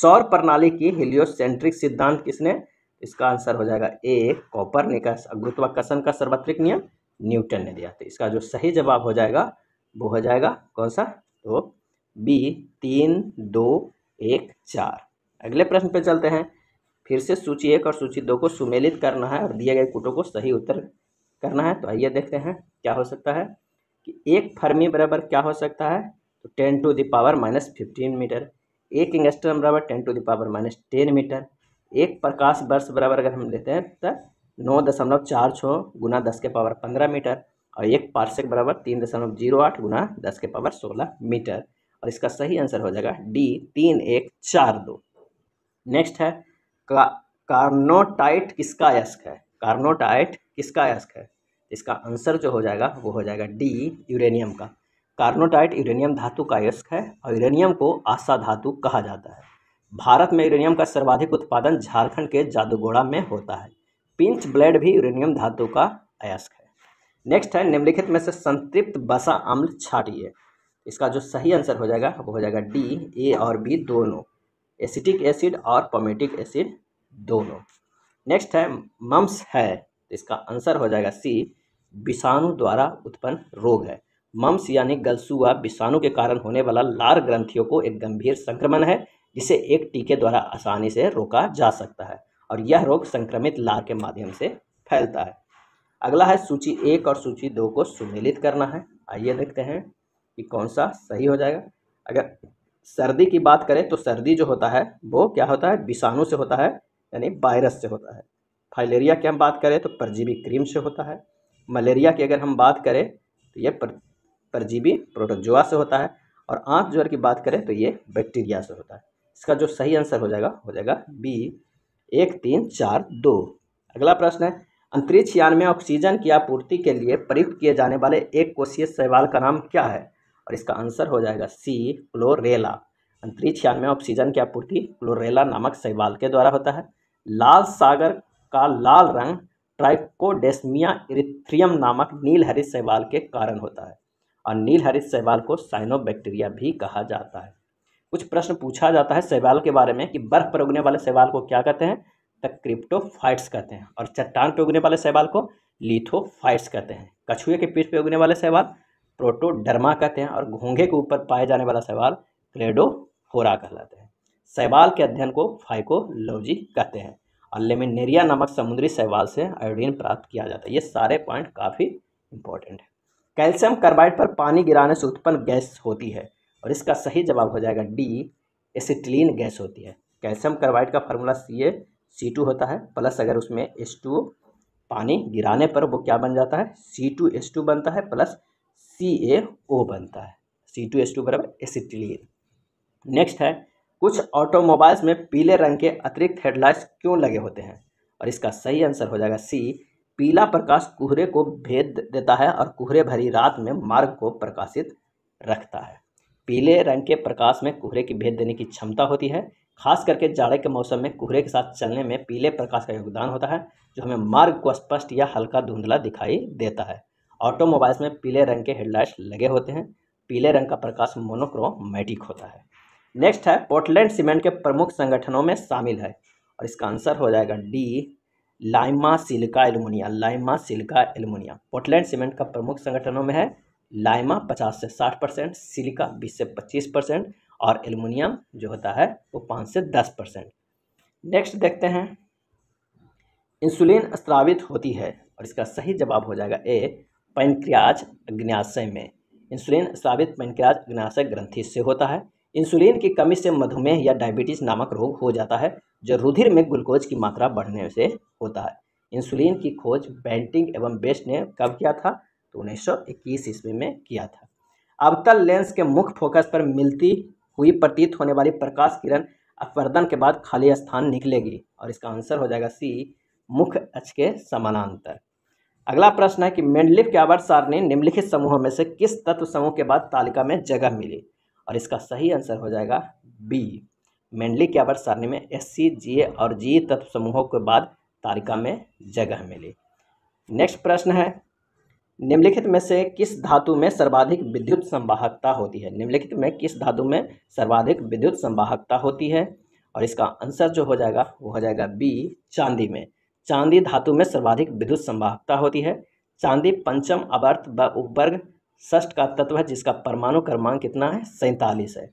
Speaker 1: सौर प्रणाली की हिलियोसेंट्रिक सिद्धांत किसने इसका आंसर हो जाएगा ए कॉपर ने का गुरुत्वाकर्षण का सर्वत्रिक नियम न्यूटन ने दिया तो इसका जो सही जवाब हो जाएगा वो हो जाएगा कौन सा तो बी तीन दो एक चार अगले प्रश्न पे चलते हैं फिर से सूची एक और सूची दो को सुमेलित करना है और दिए गए कुटों को सही उत्तर करना है तो आइए देखते हैं क्या हो सकता है कि एक फर्मी बराबर क्या हो सकता है तो ten to the power minus fifteen metre एक इंगस्टन बराबर ten to the power minus ten metre एक प्रकाश वर्ष बराबर अगर हम लेते हैं तो नौ दशमलव चार छः गुना दस के पावर पंद्रह मीटर और एक पार्सेक बराबर तीन दशमलव जीरो आठ गुना दस के पावर सोलह मीटर और इसका सही आंसर हो जाएगा डी तीन एक चार दो नेक्स्ट है का, कार्नोटाइट किसका अयस्क है कार्नोटाइट किसका अयस्क है इसका आंसर जो हो जाएगा वो हो जाएगा डी यूरेनियम का कार्नोटाइट यूरेनियम धातु का अयस्क है और यूरेनियम को आशा धातु कहा जाता है भारत में यूरेनियम का सर्वाधिक उत्पादन झारखंड के जादूगोड़ा में होता है पिंच ब्लड भी यूरेनियम धातु का अयस्क है नेक्स्ट है निम्नलिखित में से संतृप्त बसा अम्ल छाटिए इसका जो सही आंसर हो जाएगा वो हो जाएगा डी ए और बी दोनों एसिटिक एसिड और पोमेटिक एसिड दोनों नेक्स्ट है मम्स है इसका आंसर हो जाएगा सी विषाणु द्वारा उत्पन्न रोग है मम्स यानी गलसुआ विषाणु के कारण होने वाला लार ग्रंथियों को एक गंभीर संक्रमण है जिसे एक टीके द्वारा आसानी से रोका जा सकता है और यह रोग संक्रमित लार के माध्यम से फैलता है अगला है सूची एक और सूची दो को सुमेलित करना है आइए देखते हैं कि कौन सा सही हो जाएगा अगर सर्दी की बात करें तो सर्दी जो होता है वो क्या होता है विषाणु से होता है यानी वायरस से होता है फाइलेरिया की हम बात करें तो परजीवी क्रीम से होता है मलेरिया की अगर हम बात करें तो ये पर, परजीवी प्रोटोजोआ से होता है और आँख ज्वर की बात करें तो ये बैक्टीरिया से होता है इसका जो सही आंसर हो जाएगा हो जाएगा बी एक तीन चार दो अगला प्रश्न है अंतरिक्ष यान में ऑक्सीजन की आपूर्ति के लिए प्रयुक्त किए जाने वाले एक कोशीय शैवाल का नाम क्या है और इसका आंसर हो जाएगा सी क्लोरेला अंतरिक्ष यान में ऑक्सीजन की आपूर्ति क्लोरेला नामक शैवाल के द्वारा होता है लाल सागर का लाल रंग ट्राइकोडेस्मिया इरिथ्रियम नामक नीलहरित शैवाल के कारण होता है और नीलहरित शैवाल को साइनोबैक्टीरिया भी कहा जाता है कुछ प्रश्न पूछा जाता है शैवाल के बारे में कि बर्फ पर उगने वाले सेवाल को क्या कहते हैं तो क्रिप्टोफाइट्स कहते हैं और चट्टान पर उगने वाले शैवाल को लिथोफाइट्स कहते हैं कछुए के पीठ पर उगने वाले शैवाल प्रोटोडर्मा कहते हैं और घोंघे के ऊपर पाए जाने वाला सवाल क्रेडोफोरा कहलाते हैं शैवाल के अध्ययन को फाइकोलॉजी कहते हैं और लेमिनेरिया नामक समुद्री शैवाल से आयोडीन प्राप्त किया जाता है ये सारे पॉइंट काफ़ी इंपॉर्टेंट है कैल्शियम कार्बाइड पर पानी गिराने से उत्पन्न गैस होती है और इसका सही जवाब हो जाएगा डी एसिटिलीन गैस होती है कैल्शियम कार्बाइड का formula C A C two होता है प्लस अगर उसमें एस टू पानी गिराने पर वो क्या बन जाता है सी टू एस टू बनता है प्लस सी ए ओ बनता है सी टू एस टू बराबर एसिटिलीन नेक्स्ट है कुछ ऑटोमोबाइल्स में पीले रंग के अतिरिक्त हेडलाइट्स क्यों लगे होते हैं और इसका सही आंसर हो जाएगा सी पीला प्रकाश कोहरे को भेद देता है और कोहरे भरी रात में मार्ग को प्रकाशित रखता है पीले रंग के प्रकाश में कोहरे की भेद देने की क्षमता होती है खास करके जाड़े के मौसम में कोहरे के साथ चलने में पीले प्रकाश का योगदान होता है जो हमें मार्ग को स्पष्ट या हल्का धुंधला दिखाई देता है ऑटोमोबाइल्स में पीले रंग के हेडलाइट्स लगे होते हैं पीले रंग का प्रकाश मोनोक्रोमैटिक होता है नेक्स्ट है पोर्टलैंड सीमेंट के प्रमुख संगठनों में शामिल है और इसका आंसर हो जाएगा D lime silica alumina lime silica alumina Portland cement का प्रमुख संगठनों में है लाइमा पचास से साठ परसेंट सिलिका बीस से पच्चीस परसेंट और एलुमिनियम जो होता है वो पाँच से दस परसेंट नेक्स्ट देखते हैं इंसुलिन स्त्रावित होती है और इसका सही जवाब हो जाएगा ए पैनक्रियाज अग्नाशय में इंसुलिन स्त्रावित पैनक्रियाज अग्नाशय ग्रंथि से होता है इंसुलिन की कमी से मधुमेह या डायबिटीज नामक रोग हो जाता है जो रुधिर में ग्लूकोज की मात्रा बढ़ने से होता है इंसुलिन की खोज बैंटिंग एवं बेस्ट ने कब किया था तो 1921 ईस्वी में किया था अवतल लेंस के मुख्य फोकस पर मिलती हुई प्रतीत होने वाली प्रकाश किरण अपवर्धन के बाद खाली स्थान निकलेगी और इसका आंसर हो जाएगा सी मुख्य अच के समानांतर अगला प्रश्न है कि मेंडलिफ के आवर्त सारणी निम्नलिखित समूहों में से किस तत्व समूह के बाद तालिका में जगह मिली और इसका सही आंसर हो जाएगा बी मेंडलिफ के आवर्त सारणी में एस सी जी और जी तत्व समूहों के बाद तालिका में जगह मिली नेक्स्ट प्रश्न है निम्नलिखित में से किस धातु में सर्वाधिक विद्युत संवाहकता होती है निम्नलिखित में किस धातु में सर्वाधिक विद्युत संवाहकता होती है और इसका आंसर जो हो जाएगा वो हो जाएगा बी चांदी में चांदी धातु में सर्वाधिक विद्युत संवाहकता होती है चांदी पंचम अवर्त व उपवर्ग षष्ठ का तत्व है जिसका परमाणु क्रमांक कितना है सैंतालीस है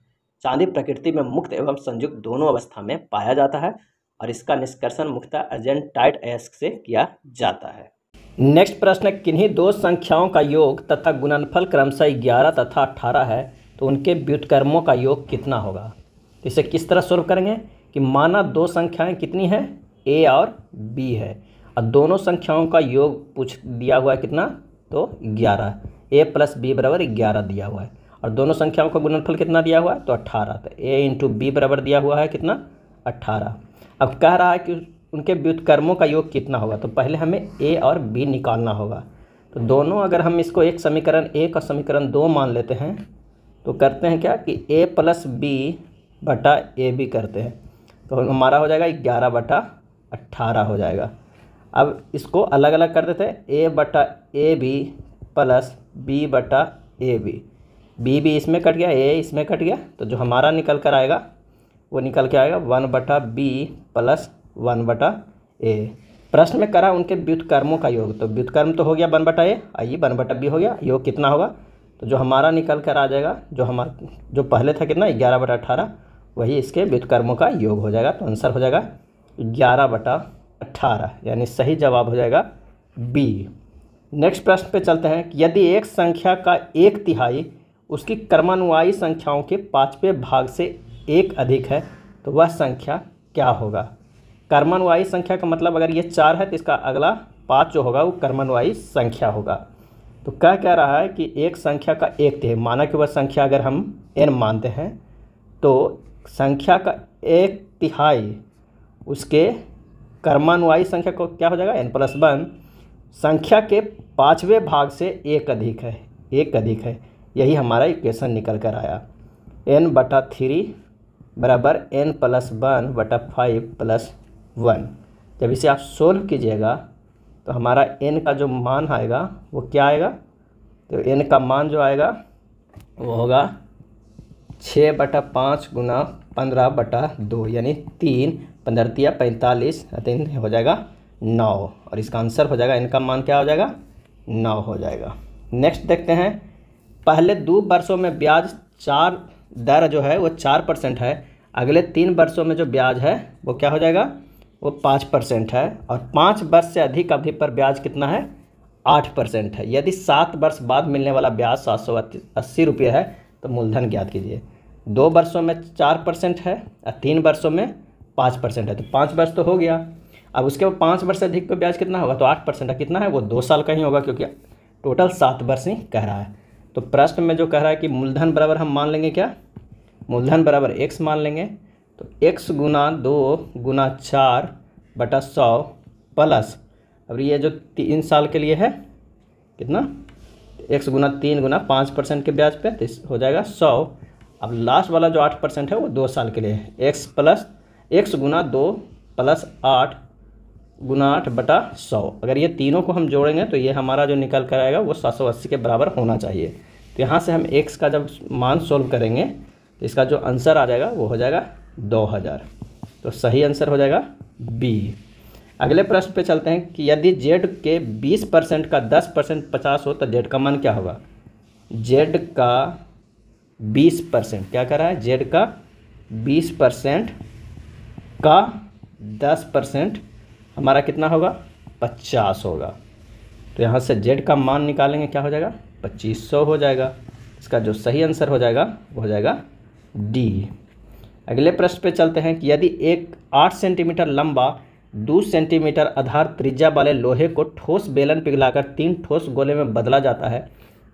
Speaker 1: चांदी प्रकृति में मुक्त एवं संयुक्त दोनों अवस्था में पाया जाता है और इसका निष्कर्षण मुख्यतः अर्जेंटाइट एस्क से किया जाता है नेक्स्ट प्रश्न है किन्हीं दो संख्याओं का योग तथा गुणनफल क्रमशः ग्यारह तथा अट्ठारह है तो उनके व्युतकर्मों का योग कितना होगा इसे किस तरह सोल्व करेंगे कि माना दो संख्याएं कितनी हैं ए और बी है और दोनों संख्याओं का योग पूछ दिया हुआ है कितना तो ग्यारह ए प्लस बी बराबर ग्यारह दिया हुआ है और दोनों संख्याओं का गुणनफल कितना दिया हुआ है तो अट्ठारह तो ए इंटू बी बराबर दिया हुआ है कितना अट्ठारह अब कह रहा है कि उनके व्युतकर्मों का योग कितना होगा तो पहले हमें ए और बी निकालना होगा तो दोनों अगर हम इसको एक समीकरण एक और समीकरण दो मान लेते हैं तो करते हैं क्या कि ए प्लस बी बटा ए बी करते हैं तो हमारा हो जाएगा ग्यारह बटा अट्ठारह हो जाएगा अब इसको अलग अलग कर देते हैं ए बटा ए बी प्लस बी बटा ए बी बी बी इसमें कट गया ए इसमें कट गया तो जो हमारा निकल कर आएगा वो निकल के आएगा वन बटा बी प्लस वन बटा ए प्रश्न में करा उनके व्युतकर्मों का योग तो व्युतकर्म तो हो गया वन बटा ए आइए वन बटा बी हो गया योग कितना होगा तो जो हमारा निकल कर आ जाएगा जो हमारा जो पहले था कितना ग्यारह बटा अट्ठारह वही इसके व्युतकर्मों का योग हो जाएगा तो आंसर हो जाएगा ग्यारह बटा अट्ठारह यानी सही जवाब हो जाएगा बी नेक्स्ट प्रश्न पे चलते हैं कि यदि एक संख्या का एक तिहाई उसकी कर्मानुयायी संख्याओं के पाँचवें भाग से एक अधिक है तो वह संख्या क्या होगा कर्मनवाई संख्या का मतलब अगर ये चार है तो इसका अगला पाँच जो होगा वो कर्मनवाई संख्या होगा तो क्या कह रहा है कि एक संख्या का एक तिहाई माना कि वह संख्या अगर हम एन मानते हैं तो संख्या का एक तिहाई उसके कर्मानुवायी संख्या को क्या हो जाएगा एन प्लस वन संख्या के पाँचवें भाग से एक अधिक है एक अधिक है यही हमारा इक्वेशन निकल कर आया एन बटा थ्री बराबर एन प्लस वन बटा फाइव प्लस वन जब इसे आप सोल्व कीजिएगा तो हमारा एन का जो मान आएगा वो क्या आएगा तो एन का मान जो आएगा वो होगा छः बटा पाँच गुना पंद्रह बटा दो यानी तीन पंद्रतिया पैंतालीस तीन हो जाएगा नौ और इसका आंसर हो जाएगा इनका मान क्या हो जाएगा नौ हो जाएगा नेक्स्ट देखते हैं पहले दो वर्षों में ब्याज चार दर जो है वो चार परसेंट है अगले तीन वर्षों में जो ब्याज है वो क्या हो जाएगा वो पाँच परसेंट है और पाँच वर्ष से अधिक अवधि पर ब्याज कितना है आठ परसेंट है यदि सात वर्ष बाद मिलने वाला ब्याज सात सौ अस्सी रुपये है तो मूलधन ज्ञात कीजिए दो वर्षों में चार परसेंट है और तीन वर्षों में पाँच परसेंट है तो पाँच वर्ष तो हो गया अब उसके बाद पाँच वर्ष से अधिक पर ब्याज कितना होगा तो आठ परसेंट है कितना है वो दो साल का ही होगा क्योंकि टोटल सात वर्ष ही कह रहा है तो प्रश्न में जो कह रहा है कि मूलधन बराबर हम मान लेंगे क्या मूलधन बराबर एक्स मान लेंगे तो एक्स गुना दो गुना चार बटा सौ प्लस अब ये जो तीन साल के लिए है कितना एक्स गुना तीन गुना पाँच परसेंट के ब्याज पे तो हो जाएगा सौ अब लास्ट वाला जो आठ परसेंट है वो दो साल के लिए है x प्लस एक्स गुना दो प्लस आठ गुना आठ बटा सौ अगर ये तीनों को हम जोड़ेंगे तो ये हमारा जो निकल कर आएगा वो सात सौ अस्सी के बराबर होना चाहिए तो यहाँ से हम x का जब मान सोल्व करेंगे तो इसका जो आंसर आ जाएगा वो हो जाएगा दो हज़ार तो सही आंसर हो जाएगा बी अगले प्रश्न पे चलते हैं कि यदि जेड के 20 परसेंट का 10 परसेंट पचास हो तो जेड का मान क्या होगा जेड का 20 परसेंट क्या कर रहा है जेड का 20 परसेंट का 10 परसेंट हमारा कितना होगा 50 होगा तो यहाँ से जेड का मान निकालेंगे क्या हो जाएगा 2500 हो जाएगा इसका जो सही आंसर हो जाएगा वो हो जाएगा डी अगले प्रश्न पे चलते हैं कि यदि एक आठ सेंटीमीटर लंबा दो सेंटीमीटर आधार त्रिज्या वाले लोहे को ठोस बेलन पिघलाकर तीन ठोस गोले में बदला जाता है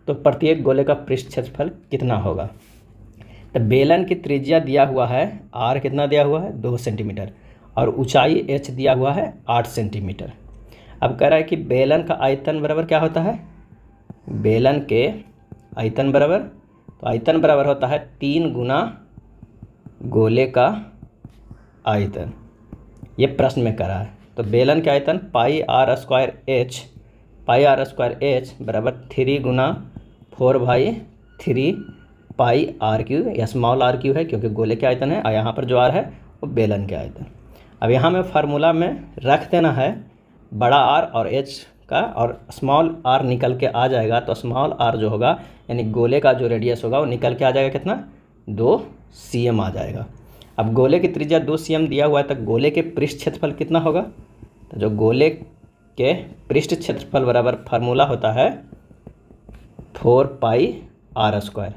Speaker 1: तो प्रत्येक गोले का पृष्ठ क्षेत्रफल कितना होगा तो बेलन की त्रिज्या दिया हुआ है आर कितना दिया हुआ है दो सेंटीमीटर और ऊंचाई एच दिया हुआ है आठ सेंटीमीटर अब कह रहा है कि बेलन का आयतन बराबर क्या होता है बेलन के आयतन बराबर तो आयतन बराबर होता है तीन गुना गोले का आयतन ये प्रश्न में करा है तो बेलन का आयतन pi R square H pi R square H बराबर थ्री गुना four by three pi R cube या स्मॉल आर क्यू है क्योंकि गोले के आयतन है और यहाँ पर जो आर है वो बेलन के आयतन अब यहाँ में फार्मूला में रख देना है बड़ा आर और एच का और स्मॉल आर निकल के आ जाएगा तो स्मॉल आर जो होगा यानी गोले का जो रेडियस होगा वो निकल के आ जाएगा कितना दो सी एम आ जाएगा अब गोले की त्रिज्या दो सी एम दिया हुआ है तो गोले के पृष्ठ क्षेत्रफल कितना होगा तो जो गोले के पृष्ठ क्षेत्रफल बराबर फार्मूला होता है फोर पाई आर स्क्वायर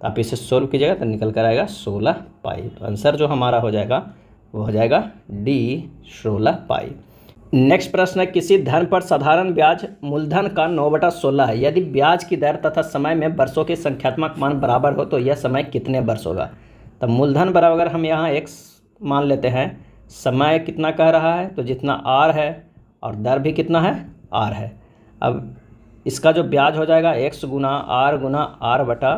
Speaker 1: तो आप इसे सोल्व कीजिएगा तो निकल कर आएगा सोलह पाई तो आंसर जो हमारा हो जाएगा वो हो जाएगा डी सोलह पाई नेक्स्ट प्रश्न है किसी धन पर साधारण ब्याज मूलधन का नौ बटा सोलह है यदि ब्याज की दर तथा समय में वर्षों के संख्यात्मक मान बराबर हो तो यह समय कितने वर्ष होगा तब मूलधन बराबर हम यहाँ एक्स मान लेते हैं समय कितना कह रहा है तो जितना आर है और दर भी कितना है आर है अब इसका जो ब्याज हो जाएगा एक्स गुना आर गुना आर बटा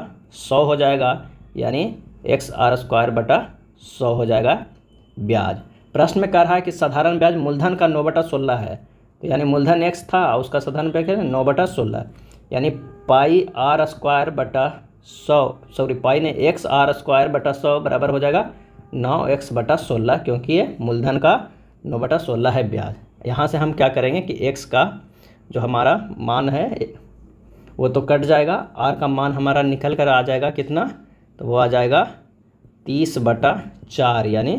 Speaker 1: सौ हो जाएगा यानी एक्स आर स्क्वायर बटा सौ हो जाएगा ब्याज प्रश्न में कह रहा है कि साधारण ब्याज मूलधन का नौ बटा सोलह है तो यानी मूलधन एक्स था उसका साधारण ब्याज नौ बटा सोलह यानी पाई आर स्क्वायर बटा सौ सॉरी पाई ने एक्स आर स्क्वायर बटा सौ बराबर हो जाएगा नौ एक्स बटा सोलह क्योंकि ये मूलधन का नौ बटा सोलह है ब्याज यहाँ से हम क्या करेंगे कि एक्स का जो हमारा मान है वो तो कट जाएगा आर का मान हमारा निकल कर आ जाएगा कितना तो वो आ जाएगा तीस बटा चार यानी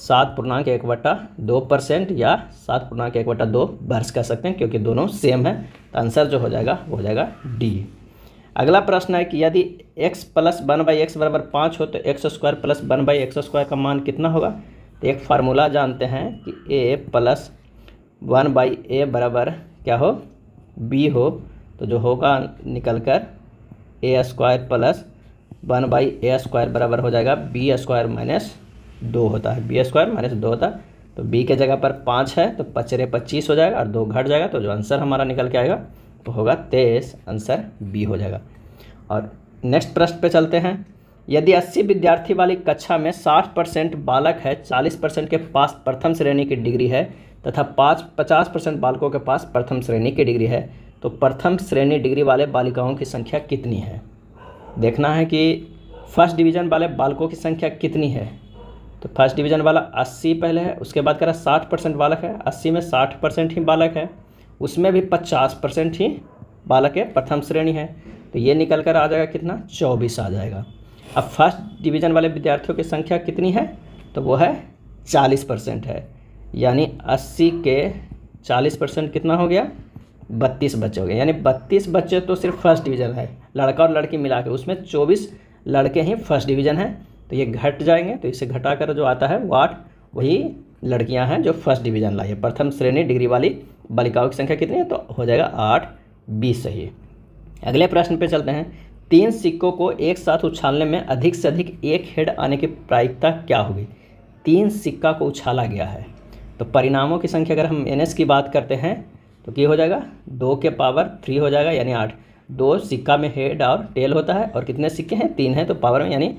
Speaker 1: सात पूर्णांक एक बटा दो परसेंट या सात पूर्णांक एक बटा दो वर्ष कह सकते हैं क्योंकि दोनों सेम है तो आंसर जो हो जाएगा वो हो जाएगा डी अगला प्रश्न है कि यदि x plus one by X बराबर पाँच हो तो X square plus one by X square का मान कितना होगा तो एक फार्मूला जानते हैं कि a plus one by A बराबर क्या हो b हो तो जो होगा निकल कर A square plus one by A square बराबर हो जाएगा बी स्क्वायर माइनस दो होता है बी स्क्वायर माइनस दो होता है तो बी के जगह पर पाँच है तो पचरे पच्चीस हो जाएगा और दो घट जाएगा तो जो आंसर हमारा निकल के आएगा तो होगा तेईस आंसर बी हो जाएगा और नेक्स्ट प्रश्न पे चलते हैं यदि 80 विद्यार्थी वाली कक्षा में 60 परसेंट बालक है 40 परसेंट के पास प्रथम श्रेणी की डिग्री है तथा पाँच पचास परसेंट बालकों के पास प्रथम श्रेणी की डिग्री है तो प्रथम श्रेणी डिग्री वाले बालिकाओं की संख्या कितनी है देखना है कि फर्स्ट डिवीज़न वाले बालकों की संख्या कितनी है तो फर्स्ट डिवीज़न वाला 80 पहले है उसके बाद कह रहा है साठ परसेंट बालक है अस्सी में साठ परसेंट ही बालक है उसमें भी पचास परसेंट ही बालक के प्रथम श्रेणी है तो ये निकल कर आ जाएगा कितना चौबीस आ जाएगा अब फर्स्ट डिवीज़न वाले विद्यार्थियों की संख्या कितनी है तो वो है चालीस परसेंट है यानी अस्सी के चालीस परसेंट कितना हो गया बत्तीस बच्चे हो गए यानी बत्तीस बच्चे तो सिर्फ फर्स्ट डिवीज़न है लड़का और लड़की मिला के उसमें चौबीस लड़के ही फर्स्ट डिवीज़न हैं तो ये घट जाएंगे तो इसे घटा कर जो आता है वो वही लड़कियां हैं जो फर्स्ट डिवीज़न लाई है प्रथम श्रेणी डिग्री वाली बालिकाओं की संख्या कितनी है तो हो जाएगा आठ बीस सही है अगले प्रश्न पे चलते हैं तीन सिक्कों को एक साथ उछालने में अधिक से अधिक एक हेड आने की प्रायिकता क्या होगी तीन सिक्का को उछाला गया है तो परिणामों की संख्या अगर हम एन की बात करते हैं तो क्या हो जाएगा दो के पावर थ्री हो जाएगा यानी आठ दो सिक्का में हेड और टेल होता है और कितने सिक्के हैं तीन हैं तो पावर में यानी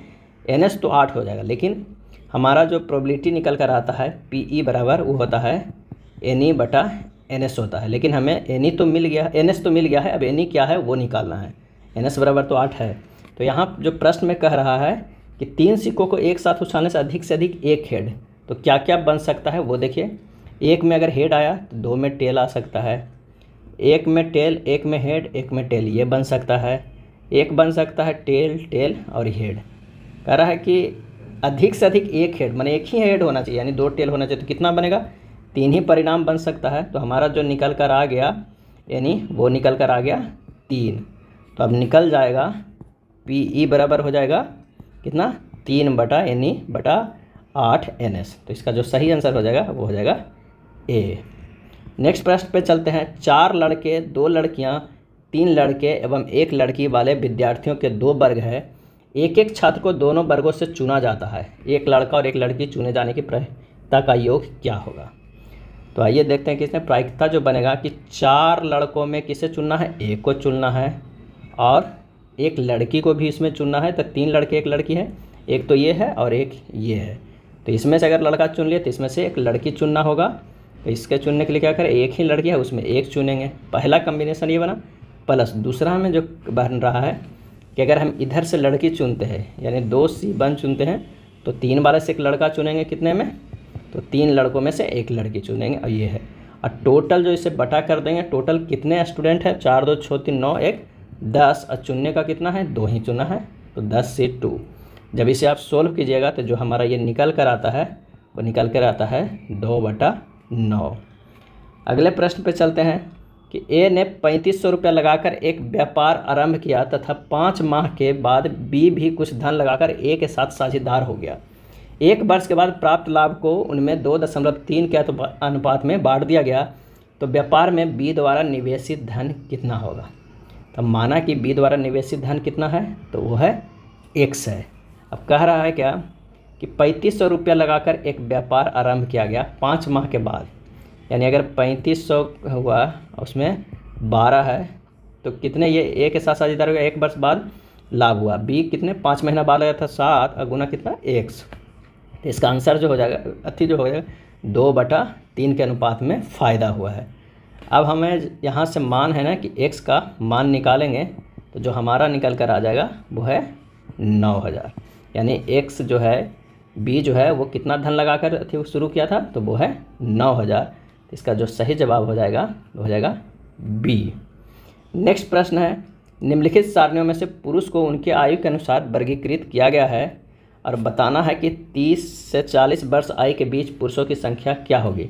Speaker 1: एन तो आठ हो जाएगा लेकिन हमारा जो प्रोबिलिटी निकल कर आता है पी ई e बराबर वो होता है एन ई e बटा एन एस होता है लेकिन हमें एन ई तो मिल गया एन एस तो मिल गया है अब एन ई क्या है वो निकालना है एन एस बराबर तो आठ है तो यहाँ जो प्रश्न में कह रहा है कि तीन सिक्कों को एक साथ उछालने से अधिक से अधिक एक हेड तो क्या क्या बन सकता है वो देखिए एक में अगर हेड आया तो दो में टेल आ सकता है एक में टेल एक में हेड एक में टेल ये बन सकता है एक बन सकता है टेल टेल और हेड कह रहा है कि अधिक से अधिक एक हेड मैंने एक ही हेड होना चाहिए यानी दो टेल होना चाहिए तो कितना बनेगा तीन ही परिणाम बन सकता है तो हमारा जो निकल कर आ गया यानी वो निकल कर आ गया तीन तो अब निकल जाएगा पी ई e बराबर हो जाएगा कितना तीन बटा यानी बटा आठ एन एस तो इसका जो सही आंसर हो जाएगा वो हो जाएगा ए नेक्स्ट प्रश्न पे चलते हैं चार लड़के दो लड़कियां तीन लड़के एवं एक लड़की वाले विद्यार्थियों के दो वर्ग है एक एक छात्र को दोनों वर्गों से चुना जाता है एक लड़का और एक लड़की चुने जाने की प्रता का योग क्या होगा तो आइए देखते हैं कि इसमें प्रायिकता जो बनेगा कि चार लड़कों में किसे चुनना है एक को चुनना है और एक लड़की को भी इसमें चुनना है तो तीन लड़के एक लड़की है एक तो ये है और एक ये है तो इसमें से अगर लड़का चुन लिए तो इसमें से एक लड़की चुनना होगा तो इसके चुनने के लिए क्या करें एक ही लड़की है उसमें एक चुनेंगे पहला कम्बिनेशन ये बना प्लस दूसरा हमें जो बन रहा है कि अगर हम इधर से लड़की चुनते हैं यानी दो सी बन चुनते हैं तो तीन बारह से एक लड़का चुनेंगे कितने में तो तीन लड़कों में से एक लड़की चुनेंगे और ये है और टोटल जो इसे बटा कर देंगे टोटल कितने स्टूडेंट हैं चार दो छः तीन नौ एक दस और चुनने का कितना है दो ही चुना है तो दस से टू जब इसे आप सोल्व कीजिएगा तो जो हमारा ये निकल कर आता है वो निकल कर आता है दो बटा नौ अगले प्रश्न पे चलते हैं कि ए ने पैंतीस सौ रुपया लगाकर एक व्यापार आरंभ किया तथा पाँच माह के बाद बी भी कुछ धन लगाकर ए के साथ साझेदार हो गया एक वर्ष के बाद प्राप्त लाभ को उनमें दो दशमलव तीन के अनुपात में बांट दिया गया तो व्यापार में बी द्वारा निवेशित धन कितना होगा तो माना कि बी द्वारा निवेशित धन कितना है तो वो है एक है अब कह रहा है क्या कि पैंतीस सौ रुपया लगाकर एक व्यापार आरंभ किया गया पाँच माह के बाद यानी अगर पैंतीस सौ हुआ उसमें बारह है तो कितने ये ए के साथ साझेदार हो गया एक वर्ष बाद लाभ हुआ बी कितने पाँच महीना बाद लगा था सात और गुना कितना एक सौ तो इसका आंसर जो हो जाएगा अथी जो हो जाएगा दो बटा तीन के अनुपात में फ़ायदा हुआ है अब हमें यहाँ से मान है ना कि एक्स का मान निकालेंगे तो जो हमारा निकल कर आ जाएगा वो है नौ हज़ार यानी एक्स जो है बी जो है वो कितना धन लगा कर शुरू किया था तो वो है नौ हज़ार तो इसका जो सही जवाब हो जाएगा वो हो जाएगा बी नेक्स्ट प्रश्न है निम्नलिखित सारणियों में से पुरुष को उनकी आयु के अनुसार वर्गीकृत किया गया है और बताना है कि 30 से 40 वर्ष आयु के बीच पुरुषों की संख्या क्या होगी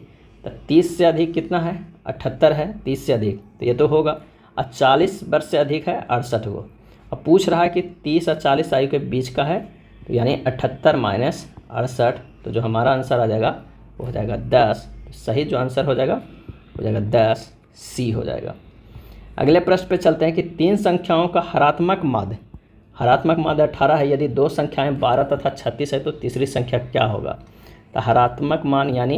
Speaker 1: तो 30 से अधिक कितना है अठहत्तर है 30 से अधिक तो ये तो होगा और 40 वर्ष से अधिक है अड़सठ वो अब पूछ रहा है कि 30 और 40 आयु के बीच का है तो यानी अठहत्तर माइनस अड़सठ तो जो हमारा आंसर आ जाएगा वो हो जाएगा दस तो सही जो आंसर हो जाएगा हो जाएगा दस सी हो जाएगा अगले प्रश्न पर चलते हैं कि तीन संख्याओं का हरात्मक माध्य हरात्मक माध्य अठारह है यदि दो संख्याएं बारह तथा छत्तीस है तो तीसरी संख्या क्या होगा तो हरात्मक मान यानी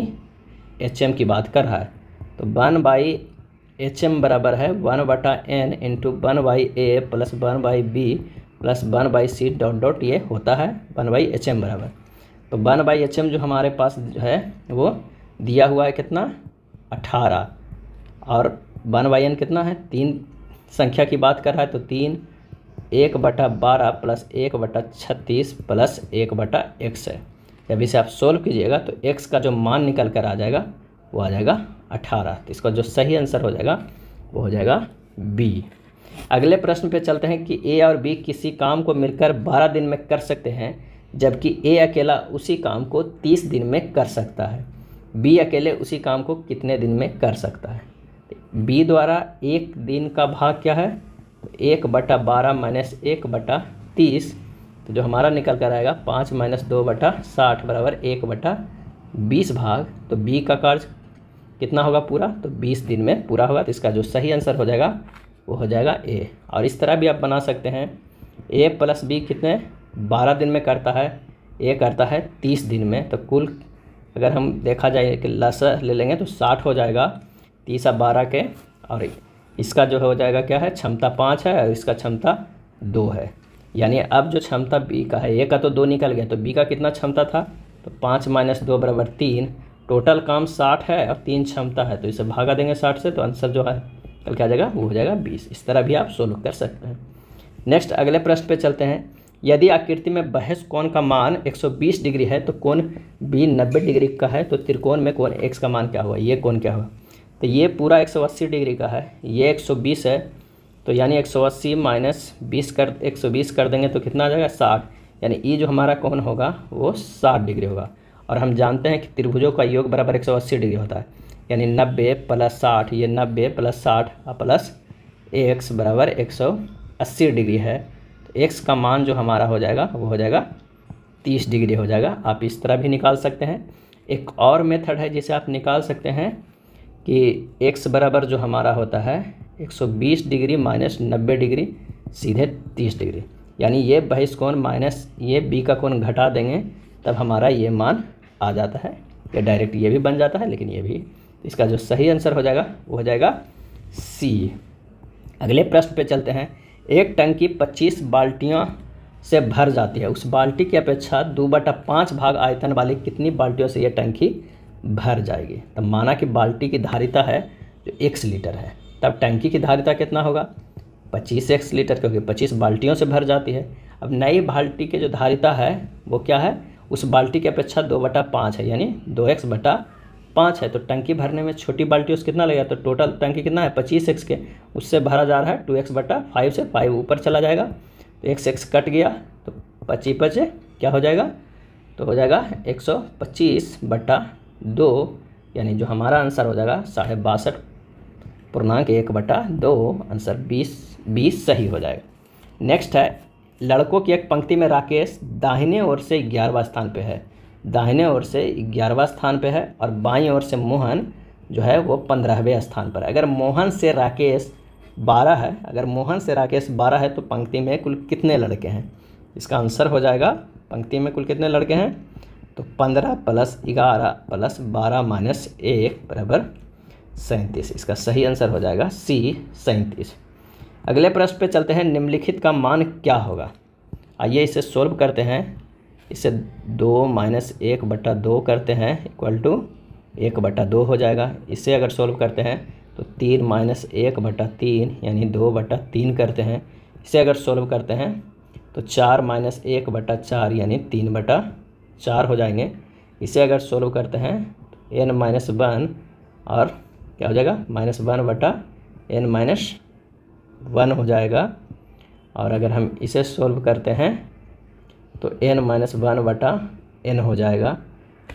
Speaker 1: एच एम की बात कर रहा है तो वन बाई एच एम बराबर है वन बटा N into one by A plus one by B plus one by C dot dot ये होता है वन बाई एच एम बराबर तो वन बाई एच एम जो हमारे पास जो है वो दिया हुआ है कितना अठारह और वन बाई एन कितना है तीन संख्या की बात कर रहा है तो तीन एक बटा बारह प्लस एक बटा छत्तीस प्लस एक बटा एक्स है जब इसे आप सोल्व कीजिएगा तो एक्स का जो मान निकल कर आ जाएगा वो आ जाएगा अठारह तो इसका जो सही आंसर हो जाएगा वो हो जाएगा बी अगले प्रश्न पे चलते हैं कि ए और बी किसी काम को मिलकर बारह दिन में कर सकते हैं जबकि ए अकेला उसी काम को तीस दिन में कर सकता है बी अकेले उसी काम को कितने दिन में कर सकता है बी तो द्वारा एक दिन का भाग क्या है एक बटा बारह माइनस एक बटा तीस तो जो हमारा निकल कर आएगा पाँच माइनस दो बटा साठ बराबर एक बटा बीस भाग तो बी का कार्य कितना होगा पूरा तो बीस दिन में पूरा होगा तो इसका जो सही आंसर हो जाएगा वो हो जाएगा ए और इस तरह भी आप बना सकते हैं ए प्लस बी कितने बारह दिन में करता है ए करता है तीस दिन में तो कुल अगर हम देखा जाए कि लस ले लेंगे तो साठ हो जाएगा तीस और बारह के और इसका जो है हो जाएगा क्या है क्षमता पाँच है और इसका क्षमता दो है यानी अब जो क्षमता बी का है ए का तो दो निकल गया तो बी का कितना क्षमता था तो पाँच माइनस दो बराबर तीन टोटल काम साठ है और तीन क्षमता है तो इसे भागा देंगे साठ से तो आंसर जो है कल क्या जाएगा वो हो जाएगा बीस इस तरह भी आप सोल्व कर सकते हैं नेक्स्ट अगले प्रश्न पर चलते हैं यदि आकृति में बहस कौन का मान 120 डिग्री है तो कौन बी 90 डिग्री का है तो त्रिकोण में कौन एक्स का मान क्या हुआ ये कौन क्या हुआ तो ये पूरा 180 डिग्री का है ये 120 है तो यानी 180 माइनस बीस कर 120 कर देंगे तो कितना आ जाएगा साठ यानी ई जो हमारा कौन होगा वो साठ डिग्री होगा और हम जानते हैं कि त्रिभुजों का योग बराबर 180 डिग्री होता है यानी नब्बे प्लस साठ ये नब्बे प्लस साठ प्लस एक्स बराबर एक सौ अस्सी डिग्री है तो एक्स का मान जो हमारा हो जाएगा वो हो जाएगा तीस डिग्री हो जाएगा आप इस तरह भी निकाल सकते हैं एक और मेथड है जिसे आप निकाल सकते हैं कि x बराबर जो हमारा होता है 120 डिग्री माइनस नब्बे डिग्री सीधे 30 डिग्री यानी ये बहिष कोण माइनस ये बी का कोण घटा देंगे तब हमारा ये मान आ जाता है या डायरेक्ट ये भी बन जाता है लेकिन ये भी तो इसका जो सही आंसर हो जाएगा वो हो जाएगा सी अगले प्रश्न पे चलते हैं एक टंकी 25 बाल्टियों से भर जाती है उस बाल्टी की अपेक्षा दो बटा पाँच भाग आयतन वाली कितनी बाल्टियों से यह टंकी भर जाएगी तब माना कि बाल्टी की धारिता है जो एक्स लीटर है तब टंकी की धारिता कितना होगा पच्चीस एक्स लीटर क्योंकि पच्चीस बाल्टियों से भर जाती है अब नई बाल्टी की जो धारिता है वो क्या है उस बाल्टी की अपेक्षा दो बटा पाँच है यानी दो एक्स बटा पाँच है तो टंकी भरने में छोटी बाल्टी उस कितना लगेगा तो टोटल टंकी कितना है पच्चीस एक्स के उससे भरा जा रहा है टू एक्स बटा फाइव से फाइव ऊपर चला जाएगा तो एक्स एक्स कट गया तो पच्चीस पचे क्या हो जाएगा तो हो जाएगा एक सौ पच्चीस बटा दो यानी जो हमारा आंसर हो जाएगा साढ़े बासठ पूर्णांक एक बटा दो आंसर बीस बीस सही हो जाएगा नेक्स्ट है लड़कों की एक पंक्ति में राकेश दाहिने ओर से ग्यारहवा स्थान पे है दाहिने ओर से ग्यारहवा स्थान पे है और बाईं ओर से मोहन जो है वो पंद्रहवें स्थान पर है अगर मोहन से राकेश बारह है अगर मोहन से राकेश बारह है तो पंक्ति में कुल कितने लड़के हैं इसका आंसर हो जाएगा पंक्ति में कुल कितने लड़के हैं तो पंद्रह प्लस ग्यारह प्लस बारह माइनस एक बराबर सैंतीस इसका सही आंसर हो जाएगा सी सैंतीस अगले प्रश्न पे चलते हैं निम्नलिखित का मान क्या होगा आइए इसे सोल्व करते हैं इसे दो माइनस एक बटा दो करते हैं इक्वल टू एक बटा दो हो जाएगा इसे अगर सोल्व करते हैं तो तीन माइनस एक बटा तीन यानी दो बटा तीन करते हैं इसे अगर सोल्व करते हैं तो चार माइनस एक बटा चार यानी तीन बटा चार हो जाएंगे इसे अगर सोल्व करते हैं एन माइनस वन और क्या हो जाएगा माइनस वन बटा एन माइनस वन हो जाएगा और अगर हम इसे सोल्व करते हैं तो एन माइनस वन बटा एन हो जाएगा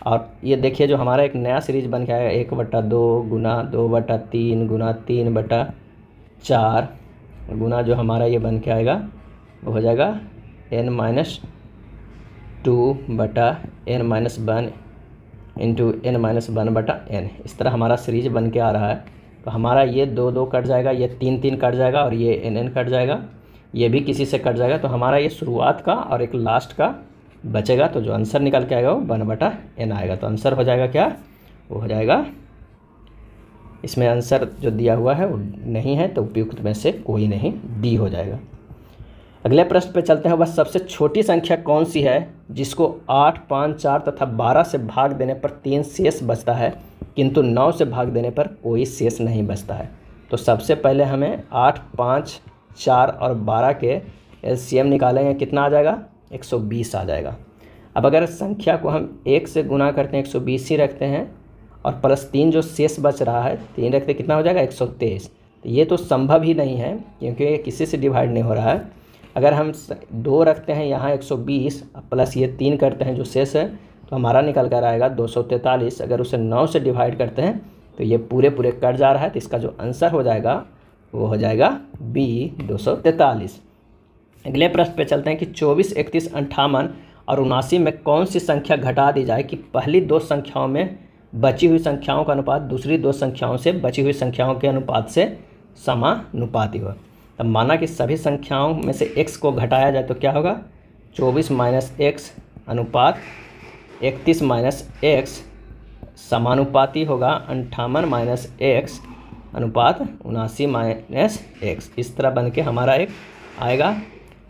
Speaker 1: और ये देखिए जो हमारा एक नया सीरीज बन के आएगा एक बटा दो गुना दो बटा तीन गुना तीन बटा चार गुना जो हमारा ये बन के आएगा वो हो जाएगा एन माइनस टू बटा N minus one into N minus one बटा एन इस तरह हमारा सीरीज बन के आ रहा है तो हमारा ये दो दो कट जाएगा ये तीन तीन कट जाएगा और ये एन एन कट जाएगा ये भी किसी से कट जाएगा तो हमारा ये शुरुआत का और एक लास्ट का बचेगा तो जो आंसर निकल के आएगा वो वन बटा एन आएगा तो आंसर हो जाएगा क्या वो हो जाएगा इसमें आंसर जो दिया हुआ है वो नहीं है तो उपयुक्त में से कोई नहीं डी हो जाएगा अगले प्रश्न पर चलते हैं वह सबसे छोटी संख्या कौन सी है जिसको आठ पाँच चार तथा बारह से भाग देने पर तीन शेष बचता है किंतु नौ से भाग देने पर कोई शेष नहीं बचता है तो सबसे पहले हमें आठ पाँच चार और बारह के एल निकालेंगे कितना आ जाएगा एक सौ बीस आ जाएगा अब अगर संख्या को हम एक से गुना करते हैं एक सौ बीस ही रखते हैं और प्लस तीन जो शेष बच रहा है तीन रखते कितना हो जाएगा एक सौ तेईस तो ये तो संभव ही नहीं है क्योंकि ये किसी से डिवाइड नहीं हो रहा है अगर हम दो रखते हैं यहाँ 120 प्लस ये तीन करते हैं जो शेष है तो हमारा निकल कर आएगा दो अगर उसे नौ से डिवाइड करते हैं तो ये पूरे पूरे कट जा रहा है तो इसका जो आंसर हो जाएगा वो हो जाएगा बी दो अगले प्रश्न पे चलते हैं कि 24, इकतीस अंठावन और उनासी में कौन सी संख्या घटा दी जाए कि पहली दो संख्याओं में बची हुई संख्याओं का अनुपात दूसरी दो संख्याओं से बची हुई संख्याओं के अनुपात से समानुपाती हो तब माना कि सभी संख्याओं में से x को घटाया जाए तो क्या होगा चौबीस माइनस एक्स अनुपात इकतीस माइनस एक्स समानुपाती होगा अंठावन माइनस एक्स अनुपात उनासी माइनस एक्स इस तरह बन के हमारा एक आएगा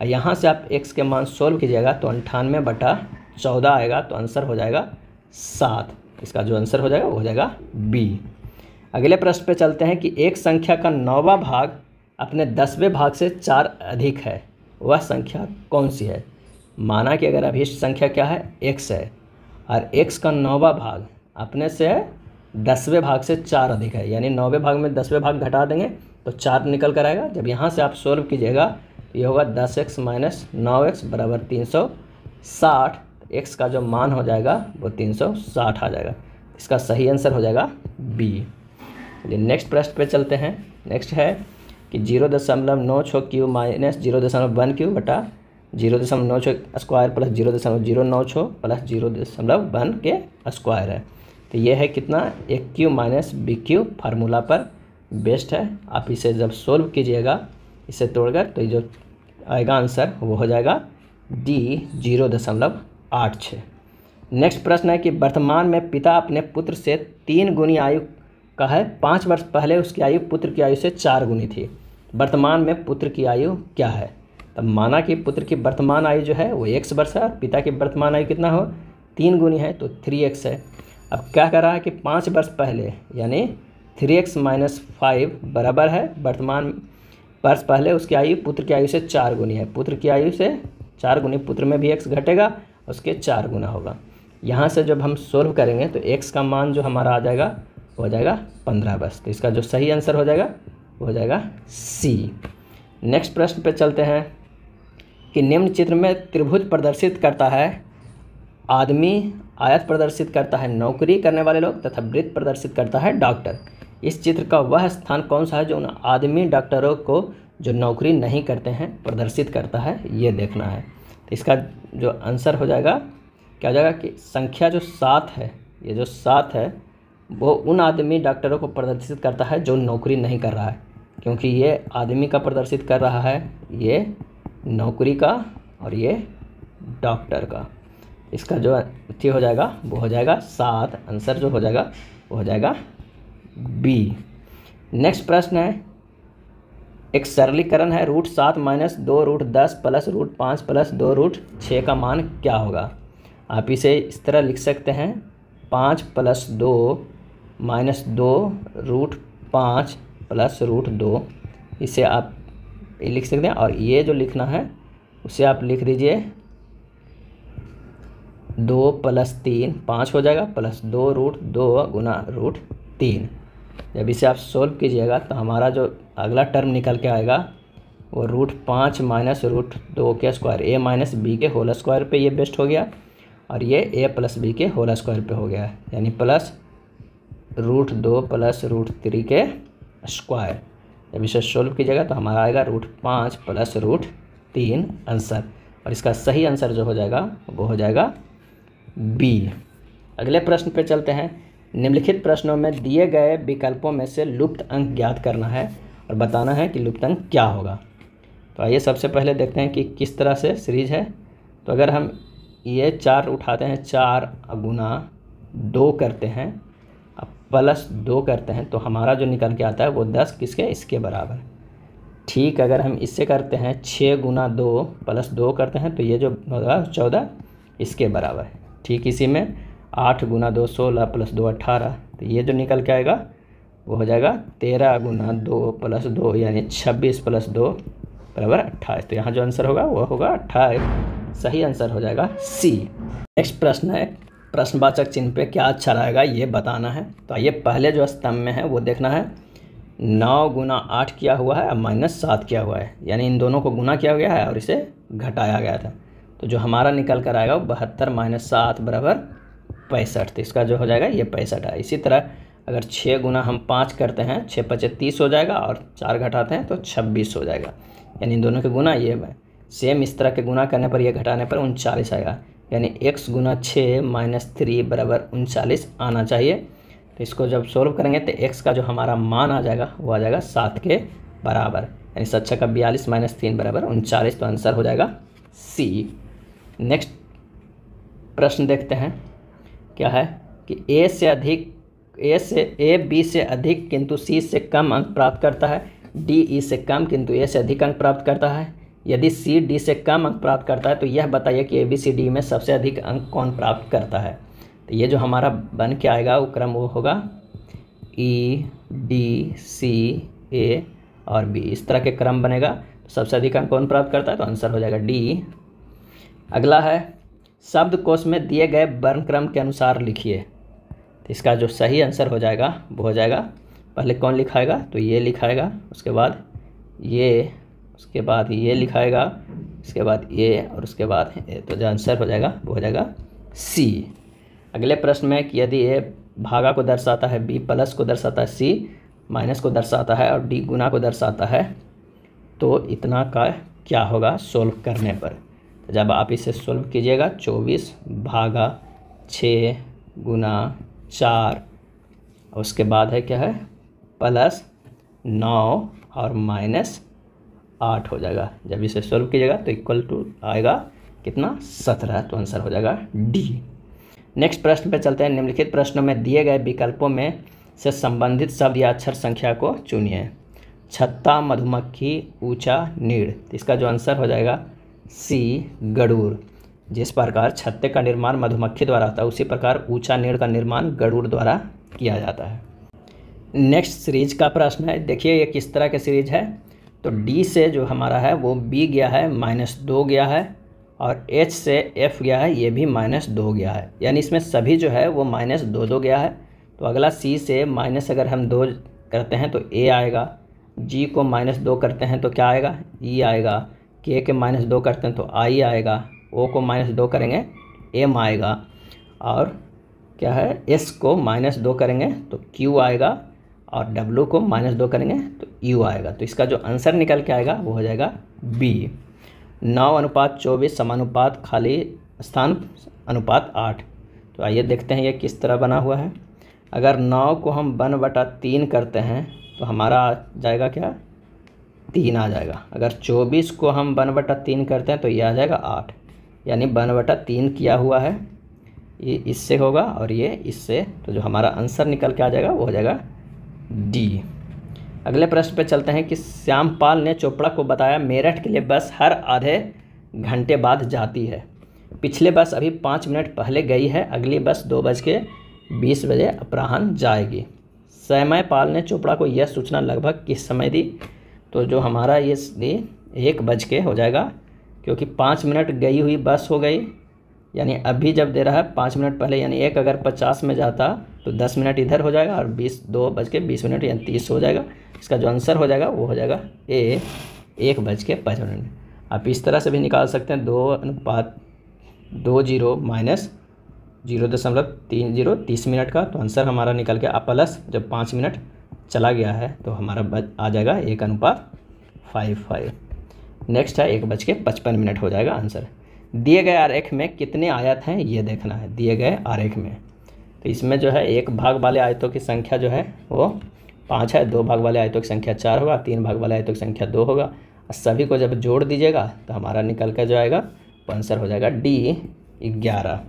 Speaker 1: और यहाँ से आप एक्स के मान सोल्व कीजिएगा तो अंठानवे बटा चौदह आएगा तो आंसर हो जाएगा सात इसका जो आंसर हो जाएगा वो हो जाएगा बी अगले प्रश्न पे चलते हैं कि एक संख्या का नौवा भाग अपने दसवें भाग से चार अधिक है वह संख्या कौन सी है माना कि अगर अभीष्ट संख्या क्या है एक्स है और x का नौवा भाग अपने से है दसवें भाग से चार अधिक है यानी नौवें भाग में दसवें भाग घटा देंगे तो चार निकल कर आएगा जब यहाँ से आप सोल्व कीजिएगा तो ये होगा दस एक्स माइनस नौ एक्स बराबर तीन सौ साठ एक्स का जो मान हो जाएगा वो तीन सौ साठ आ जाएगा इसका सही आंसर हो जाएगा बी चलिए नेक्स्ट प्रश्न पे चलते हैं नेक्स्ट है कि जीरो दशमलव नौ छः क्यू माइनस जीरो दशमलव वन क्यू बटा जीरो दशमलव नौ छः स्क्वायर प्लस जीरो दशमलव जीरो नौ छः प्लस जीरो दशमलव वन के स्क्वायर है तो ये है कितना एक Q minus B Q formula पर बेस्ट है आप इसे जब सोल्व कीजिएगा इसे तोड़कर तो जो आएगा आंसर वो हो जाएगा डी जीरो दशमलव आठ छः नेक्स्ट प्रश्न है कि वर्तमान में पिता अपने पुत्र से तीन गुनी आयु का है पाँच वर्ष पहले उसकी आयु पुत्र की आयु से चार गुनी थी वर्तमान में पुत्र की आयु क्या है तब माना कि पुत्र की वर्तमान आयु जो है वो एक्स वर्ष है और पिता की वर्तमान आयु कितना हो तीन गुनी है तो थ्री एक्स है अब क्या कर रहा है कि पाँच वर्ष पहले यानी थ्री एक्स माइनस फाइव बराबर है वर्तमान वर्ष पहले उसकी आयु पुत्र की आयु से चार गुनी है पुत्र की आयु से चार गुनी पुत्र में भी एक्स घटेगा उसके चार गुना होगा यहाँ से जब हम सोल्व करेंगे तो एक्स का मान जो हमारा आ जाएगा हो जाएगा पंद्रह वर्ष तो इसका जो सही आंसर हो जाएगा वो हो जाएगा सी नेक्स्ट प्रश्न पे चलते हैं कि निम्न चित्र में त्रिभुज प्रदर्शित करता है आदमी आयत प्रदर्शित करता है नौकरी करने वाले लोग तथा वृत्त प्रदर्शित करता है डॉक्टर इस चित्र का वह स्थान कौन सा है जो उन आदमी डॉक्टरों को जो नौकरी नहीं करते हैं प्रदर्शित करता है ये देखना है तो इसका जो आंसर हो जाएगा क्या हो जाएगा कि संख्या जो सात है ये जो सात है वो उन आदमी डॉक्टरों को प्रदर्शित करता है जो नौकरी नहीं कर रहा है क्योंकि ये आदमी का प्रदर्शित कर रहा है ये नौकरी का और ये डॉक्टर का इसका जो हो जाएगा वो हो जाएगा सात आंसर जो हो जाएगा वो हो जाएगा बी नेक्स्ट प्रश्न है एक सरलीकरण है रूट सात माइनस दो रूट दस प्लस रूट पाँच प्लस दो रूट छः का मान क्या होगा आप इसे इस तरह लिख सकते हैं पाँच प्लस दो माइनस दो रूट पाँच प्लस रूट दो इसे आप लिख सकते हैं और ये जो लिखना है उसे आप लिख दीजिए दो प्लस तीन पाँच हो जाएगा प्लस दो रूट दो गुना रूट तीन जब इसे आप सोल्व कीजिएगा तो हमारा जो अगला टर्म निकल के आएगा वो रूट पाँच माइनस रूट दो के स्क्वायर ए माइनस बी के होल स्क्वायर पे ये बेस्ट हो गया और ये ए प्लस बी के होल स्क्वायर पे हो गया यानी प्लस रूट दो प्लस रूट थ्री के स्क्वायर जब इसे सॉल्व कीजिएगा तो हमारा आएगा रूट पाँच प्लस रूट तीन आंसर और इसका सही आंसर जो हो जाएगा वो हो जाएगा बी अगले प्रश्न पर चलते हैं निम्नलिखित प्रश्नों में दिए गए विकल्पों में से लुप्त अंक ज्ञात करना है और बताना है कि लुप्त अंक क्या होगा तो आइए सबसे पहले देखते हैं कि किस तरह से सीरीज है तो अगर हम ये चार उठाते हैं चार गुना दो करते हैं प्लस दो करते हैं तो हमारा जो निकल के आता है वो दस किसके इसके बराबर है ठीक अगर हम इससे करते हैं छः गुना दो प्लस दो करते हैं तो ये जो होगा चौदह इसके बराबर है ठीक इसी में आठ गुना दो सोलह प्लस दो अट्ठारह तो ये जो निकल के आएगा वो हो जाएगा तेरह गुना दो प्लस दो यानी छब्बीस प्लस दो बराबर अट्ठाईस तो यहाँ जो आंसर होगा वो होगा अट्ठाईस सही आंसर हो जाएगा सी नेक्स्ट प्रश्न है प्रश्नवाचक चिन्ह पे क्या अच्छा रहेगा ये बताना है तो आइए पहले जो स्तंभ में है वो देखना है नौ गुना आठ किया हुआ है और माइनस सात किया हुआ है यानी इन दोनों को गुना किया गया है और इसे घटाया गया था तो जो हमारा निकल कर आएगा वो बहत्तर माइनस सात बराबर पैंसठ तो इसका जो हो जाएगा ये पैंसठ है इसी तरह अगर छः गुना हम पाँच करते हैं छः पचे तीस हो जाएगा और चार घटाते हैं तो छब्बीस हो जाएगा यानी इन दोनों के गुना ये सेम इस तरह के गुना करने पर यह घटाने पर उनचालीस आएगा यानी एक्स गुना छः माइनस थ्री बराबर उनचालीस आना चाहिए तो इसको जब सोल्व करेंगे तो एक्स का जो हमारा मान आ जाएगा वो आ जाएगा सात के बराबर यानी सच्चा का बयालीस माइनस तीन बराबर उनचालीस तो आंसर हो जाएगा सी नेक्स्ट प्रश्न देखते हैं क्या है कि ए से अधिक ए से ए बी से अधिक किंतु सी से कम अंक प्राप्त करता है डी ई e से कम किंतु ए से अधिक अंक प्राप्त करता है यदि सी डी से कम अंक प्राप्त करता है तो यह बताइए कि ए बी सी डी में सबसे अधिक अंक कौन प्राप्त करता है तो ये जो हमारा बन के आएगा वो क्रम वो होगा ई डी सी ए और बी इस तरह के क्रम बनेगा तो सबसे अधिक अंक कौन प्राप्त करता है तो आंसर हो जाएगा डी अगला है शब्द कोश में दिए गए वर्ण क्रम के अनुसार लिखिए तो इसका जो सही आंसर हो जाएगा वो हो जाएगा पहले कौन लिखाएगा तो ये लिखाएगा उसके बाद ये उसके बाद ये लिखाएगा इसके बाद ए और उसके बाद ए तो जो आंसर हो जाएगा वो हो जाएगा सी अगले प्रश्न में कि यदि ए भागा को दर्शाता है बी प्लस को दर्शाता है सी माइनस को दर्शाता है और डी गुना को दर्शाता है तो इतना का क्या होगा सोल्व करने पर तो जब आप इसे सोल्व कीजिएगा चौबीस भागा छः गुना चार उसके बाद है क्या है प्लस नौ और माइनस आठ हो जाएगा जब इसे सॉल्व कीजिएगा तो इक्वल टू आएगा कितना सत्रह तो आंसर हो जाएगा डी नेक्स्ट प्रश्न पे चलते हैं निम्नलिखित प्रश्नों में दिए गए विकल्पों में से संबंधित शब्द या अक्षर संख्या को चुनिए छत्ता मधुमक्खी ऊंचा नीड़ तो इसका जो आंसर हो जाएगा सी गड़ूर जिस प्रकार छत्ते का निर्माण मधुमक्खी द्वारा होता है उसी प्रकार ऊंचा नीड़ का निर्माण गड़ूर द्वारा किया जाता है नेक्स्ट सीरीज का प्रश्न है देखिए ये किस तरह के सीरीज है तो डी से जो हमारा है वो बी गया है माइनस दो गया है और एच से एफ़ गया है ये भी माइनस दो गया है यानी इसमें सभी जो है वो माइनस दो दो गया है तो अगला सी से माइनस अगर हम दो करते हैं तो ए आएगा जी को माइनस दो करते हैं तो क्या आएगा ई e आएगा के के माइनस दो करते हैं तो आई आएगा ओ को माइनस दो करेंगे एम आएगा और क्या है एस को माइनस दो करेंगे तो क्यू आएगा और W को माइनस दो करेंगे तो U आएगा तो इसका जो आंसर निकल के आएगा वो हो जाएगा B नौ अनुपात चौबीस समानुपात खाली स्थान अनुपात आठ तो आइए देखते हैं ये किस तरह बना हुआ है अगर नौ को हम वन बटा तीन करते हैं तो हमारा आ जाएगा क्या तीन आ जाएगा अगर चौबीस को हम वन बटा तीन करते हैं तो ये आ जाएगा आठ यानी वन बटा तीन किया हुआ है ये इससे होगा और ये इससे तो जो हमारा आंसर निकल के आ जाएगा वो हो जाएगा डी अगले प्रश्न पर चलते हैं कि श्याम पाल ने चोपड़ा को बताया मेरठ के लिए बस हर आधे घंटे बाद जाती है पिछले बस अभी पाँच मिनट पहले गई है अगली बस दो बज के बीस बजे अपराहन जाएगी समय पाल ने चोपड़ा को यह सूचना लगभग किस समय दी तो जो हमारा ये दी एक बज के हो जाएगा क्योंकि पाँच मिनट गई हुई बस हो गई यानी अभी जब दे रहा है पाँच मिनट पहले यानी एक अगर पचास में जाता तो दस मिनट इधर हो जाएगा और बीस दो बज के बीस मिनट यानी तीस हो जाएगा इसका जो आंसर हो जाएगा वो हो जाएगा ए एक बज के पाँच मिनट आप इस तरह से भी निकाल सकते हैं दो अनुपात दो जीरो माइनस जीरो दशमलव तीन जीरो तीस मिनट का तो आंसर हमारा निकल आप प्लस जब पाँच मिनट चला गया है तो हमारा बच आ जाएगा एक अनुपात फाइव फाइव नेक्स्ट है एक बज के पचपन मिनट हो जाएगा आंसर दिए गए आरेख में कितने आयत हैं ये देखना है दिए गए आरेख में तो इसमें जो है एक भाग वाले आयतों की संख्या जो है वो पाँच है दो भाग वाले आयतों की संख्या चार होगा तीन भाग वाले आयतों की संख्या दो होगा सभी को जब जोड़ दीजिएगा तो हमारा निकल कर जाएगा आंसर हो जाएगा डी ग्यारह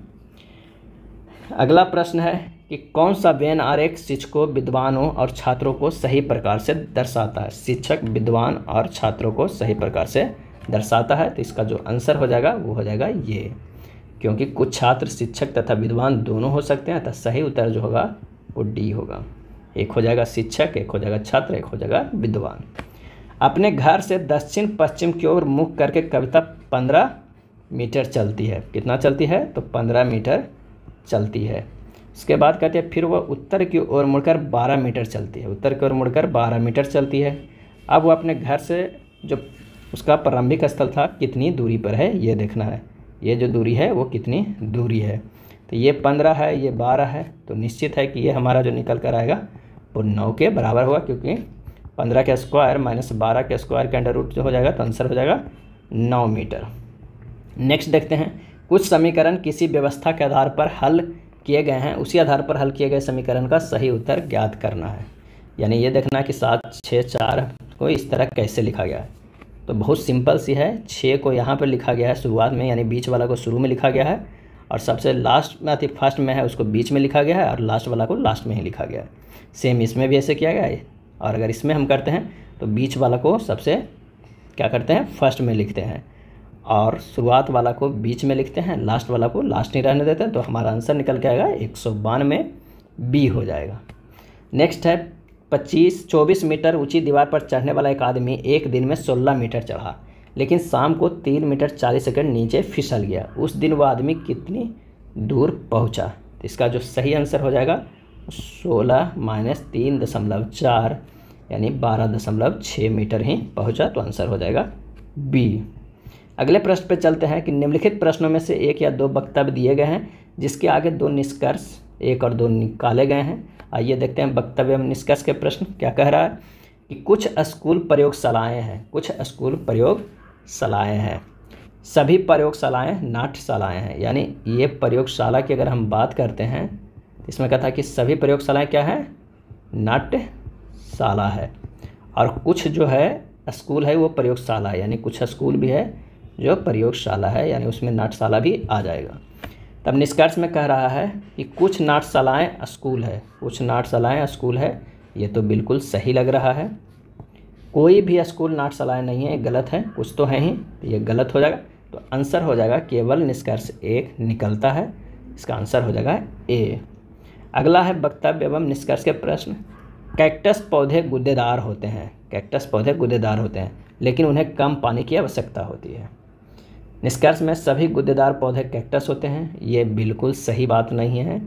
Speaker 1: अगला प्रश्न है कि कौन सा बेन आरेख शिक्षकों विद्वानों और छात्रों को सही प्रकार से दर्शाता है शिक्षक विद्वान और छात्रों को सही प्रकार से दर्शाता है तो इसका जो आंसर हो जाएगा वो हो जाएगा ये क्योंकि कुछ छात्र शिक्षक तथा विद्वान दोनों हो सकते हैं तथा सही उत्तर जो होगा वो डी होगा एक हो जाएगा शिक्षक एक हो जाएगा छात्र एक हो जाएगा विद्वान अपने घर से दक्षिण पश्चिम की ओर मुख करके कविता पंद्रह मीटर चलती है कितना चलती है तो पंद्रह मीटर चलती है उसके बाद कहते हैं फिर वह उत्तर की ओर मुड़कर बारह मीटर चलती है उत्तर की ओर मुड़कर बारह मीटर चलती है अब वो अपने घर से जो उसका प्रारंभिक स्थल था कितनी दूरी पर है ये देखना है ये जो दूरी है वो कितनी दूरी है तो ये पंद्रह है ये बारह है तो निश्चित है कि ये हमारा जो निकल कर आएगा वो नौ के बराबर होगा क्योंकि पंद्रह के स्क्वायर माइनस बारह के स्क्वायर के अंडर रूट जो हो जाएगा तो आंसर हो जाएगा नौ मीटर नेक्स्ट देखते हैं कुछ समीकरण किसी व्यवस्था के आधार पर हल किए गए हैं उसी आधार पर हल किए गए समीकरण का सही उत्तर ज्ञात करना है यानी ये देखना कि सात छः चार को इस तरह कैसे लिखा गया है तो बहुत सिंपल सी है छः को यहाँ पर लिखा गया है शुरुआत में यानी बीच वाला को शुरू में लिखा गया है और सबसे लास्ट में अति फर्स्ट में है उसको बीच में लिखा गया है और लास्ट वाला को लास्ट में ही लिखा गया है सेम इसमें भी ऐसे किया गया है और अगर इसमें हम करते हैं तो बीच वाला को सबसे क्या करते हैं फर्स्ट में लिखते हैं और शुरुआत वाला को बीच में लिखते हैं लास्ट वाला को लास्ट नहीं रहने देते हैं तो हमारा आंसर निकल के आएगा एक सौ बानवे बी हो जाएगा नेक्स्ट है पच्चीस चौबीस मीटर ऊंची दीवार पर चढ़ने वाला एक आदमी एक दिन में सोलह मीटर चढ़ा लेकिन शाम को तीन मीटर चालीस सेकंड नीचे फिसल गया उस दिन वह आदमी कितनी दूर पहुंचा तो इसका जो सही आंसर हो जाएगा सोलह माइनस तीन दशमलव चार यानी बारह दशमलव छः मीटर ही पहुंचा तो आंसर हो जाएगा बी अगले प्रश्न पर चलते हैं कि निम्नलिखित प्रश्नों में से एक या दो वक्तव्य दिए गए हैं जिसके आगे दो निष्कर्ष एक और दो निकाले गए हैं आइए देखते हैं वक्तव्य निष्कर्ष के प्रश्न क्या कह रहा है कि कुछ स्कूल प्रयोगशालाएँ हैं कुछ स्कूल प्रयोगशालाएँ हैं सभी प्रयोगशालाएँ नाट्यशालाएँ हैं यानी ये प्रयोगशाला की अगर हम बात करते हैं तो इसमें कहा था कि सभी प्रयोगशालाएँ क्या हैं नाट्यशाला है और कुछ जो है स्कूल है वो प्रयोगशाला है यानी कुछ स्कूल भी है जो प्रयोगशाला है यानी उसमें नाट्यशाला भी आ जाएगा तब निष्कर्ष में कह रहा है कि कुछ नाटशालाएँ स्कूल है कुछ नाटशालाएँ स्कूल है ये तो बिल्कुल सही लग रहा है कोई भी स्कूल नाटशालाएँ नहीं है गलत है कुछ तो है ही तो ये गलत हो जाएगा तो आंसर हो जाएगा केवल निष्कर्ष एक निकलता है इसका आंसर हो जाएगा ए अगला है वक्तव्य एवं निष्कर्ष के प्रश्न कैक्टस पौधे गुद्देदार होते हैं कैक्टस पौधे गुद्देदार होते हैं लेकिन उन्हें कम पानी की आवश्यकता होती है निष्कर्ष में सभी गुद्देदार पौधे कैक्टस होते हैं ये बिल्कुल सही बात नहीं है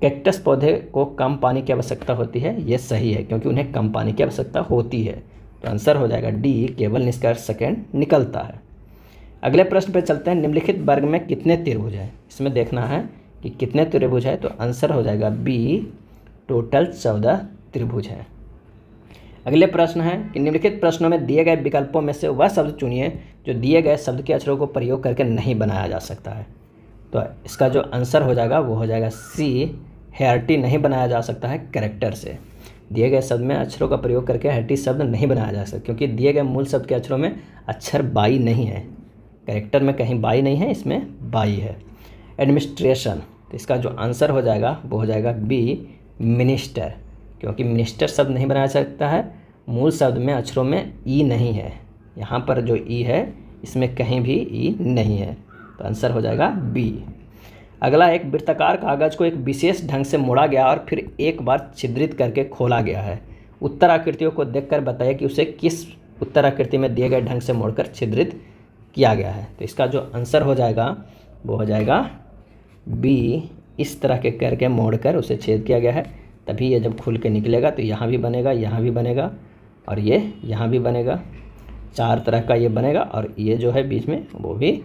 Speaker 1: कैक्टस पौधे को कम पानी की आवश्यकता होती है ये सही है क्योंकि उन्हें कम पानी की आवश्यकता होती है तो आंसर हो जाएगा डी केवल निष्कर्ष सेकेंड निकलता है अगले प्रश्न पर चलते हैं निम्नलिखित वर्ग में कितने त्रिभुज हैं इसमें देखना है कि कितने त्रिभुज है तो आंसर हो जाएगा बी टोटल चौदह त्रिभुज हैं अगले प्रश्न है कि निम्नलिखित प्रश्नों में दिए गए विकल्पों में से वह शब्द चुनिए जो दिए गए शब्द के अक्षरों को प्रयोग करके नहीं बनाया जा सकता है तो इसका जो आंसर हो जाएगा वो हो जाएगा सी हेयरटी नहीं बनाया जा सकता है करेक्टर से दिए गए शब्द में अक्षरों का प्रयोग करके हेयरटी शब्द नहीं बनाया जा सकता क्योंकि दिए गए मूल शब्द के अक्षरों में अक्षर बाई नहीं है करेक्टर में कहीं बाई नहीं है इसमें बाई है एडमिनिस्ट्रेशन तो इसका जो आंसर हो जाएगा वो हो जाएगा बी मिनिस्टर क्योंकि मिनिस्टर शब्द नहीं बनाया सकता है मूल शब्द में अक्षरों में ई नहीं है यहाँ पर जो ई है इसमें कहीं भी ई नहीं है तो आंसर हो जाएगा बी अगला एक वृत्ताकार कागज़ को एक विशेष ढंग से मोड़ा गया और फिर एक बार छिद्रित करके खोला गया है उत्तर आकृतियों को देखकर बताइए कि उसे किस उत्तर आकृति में दिए गए ढंग से मोड़कर छिद्रित किया गया है तो इसका जो आंसर हो जाएगा वो हो जाएगा बी इस तरह के करके मोड़ कर उसे छेद किया गया है तभी ये जब खुल के निकलेगा तो यहाँ भी बनेगा यहाँ भी बनेगा और ये यहाँ भी बनेगा चार तरह का ये बनेगा और ये जो है बीच में वो भी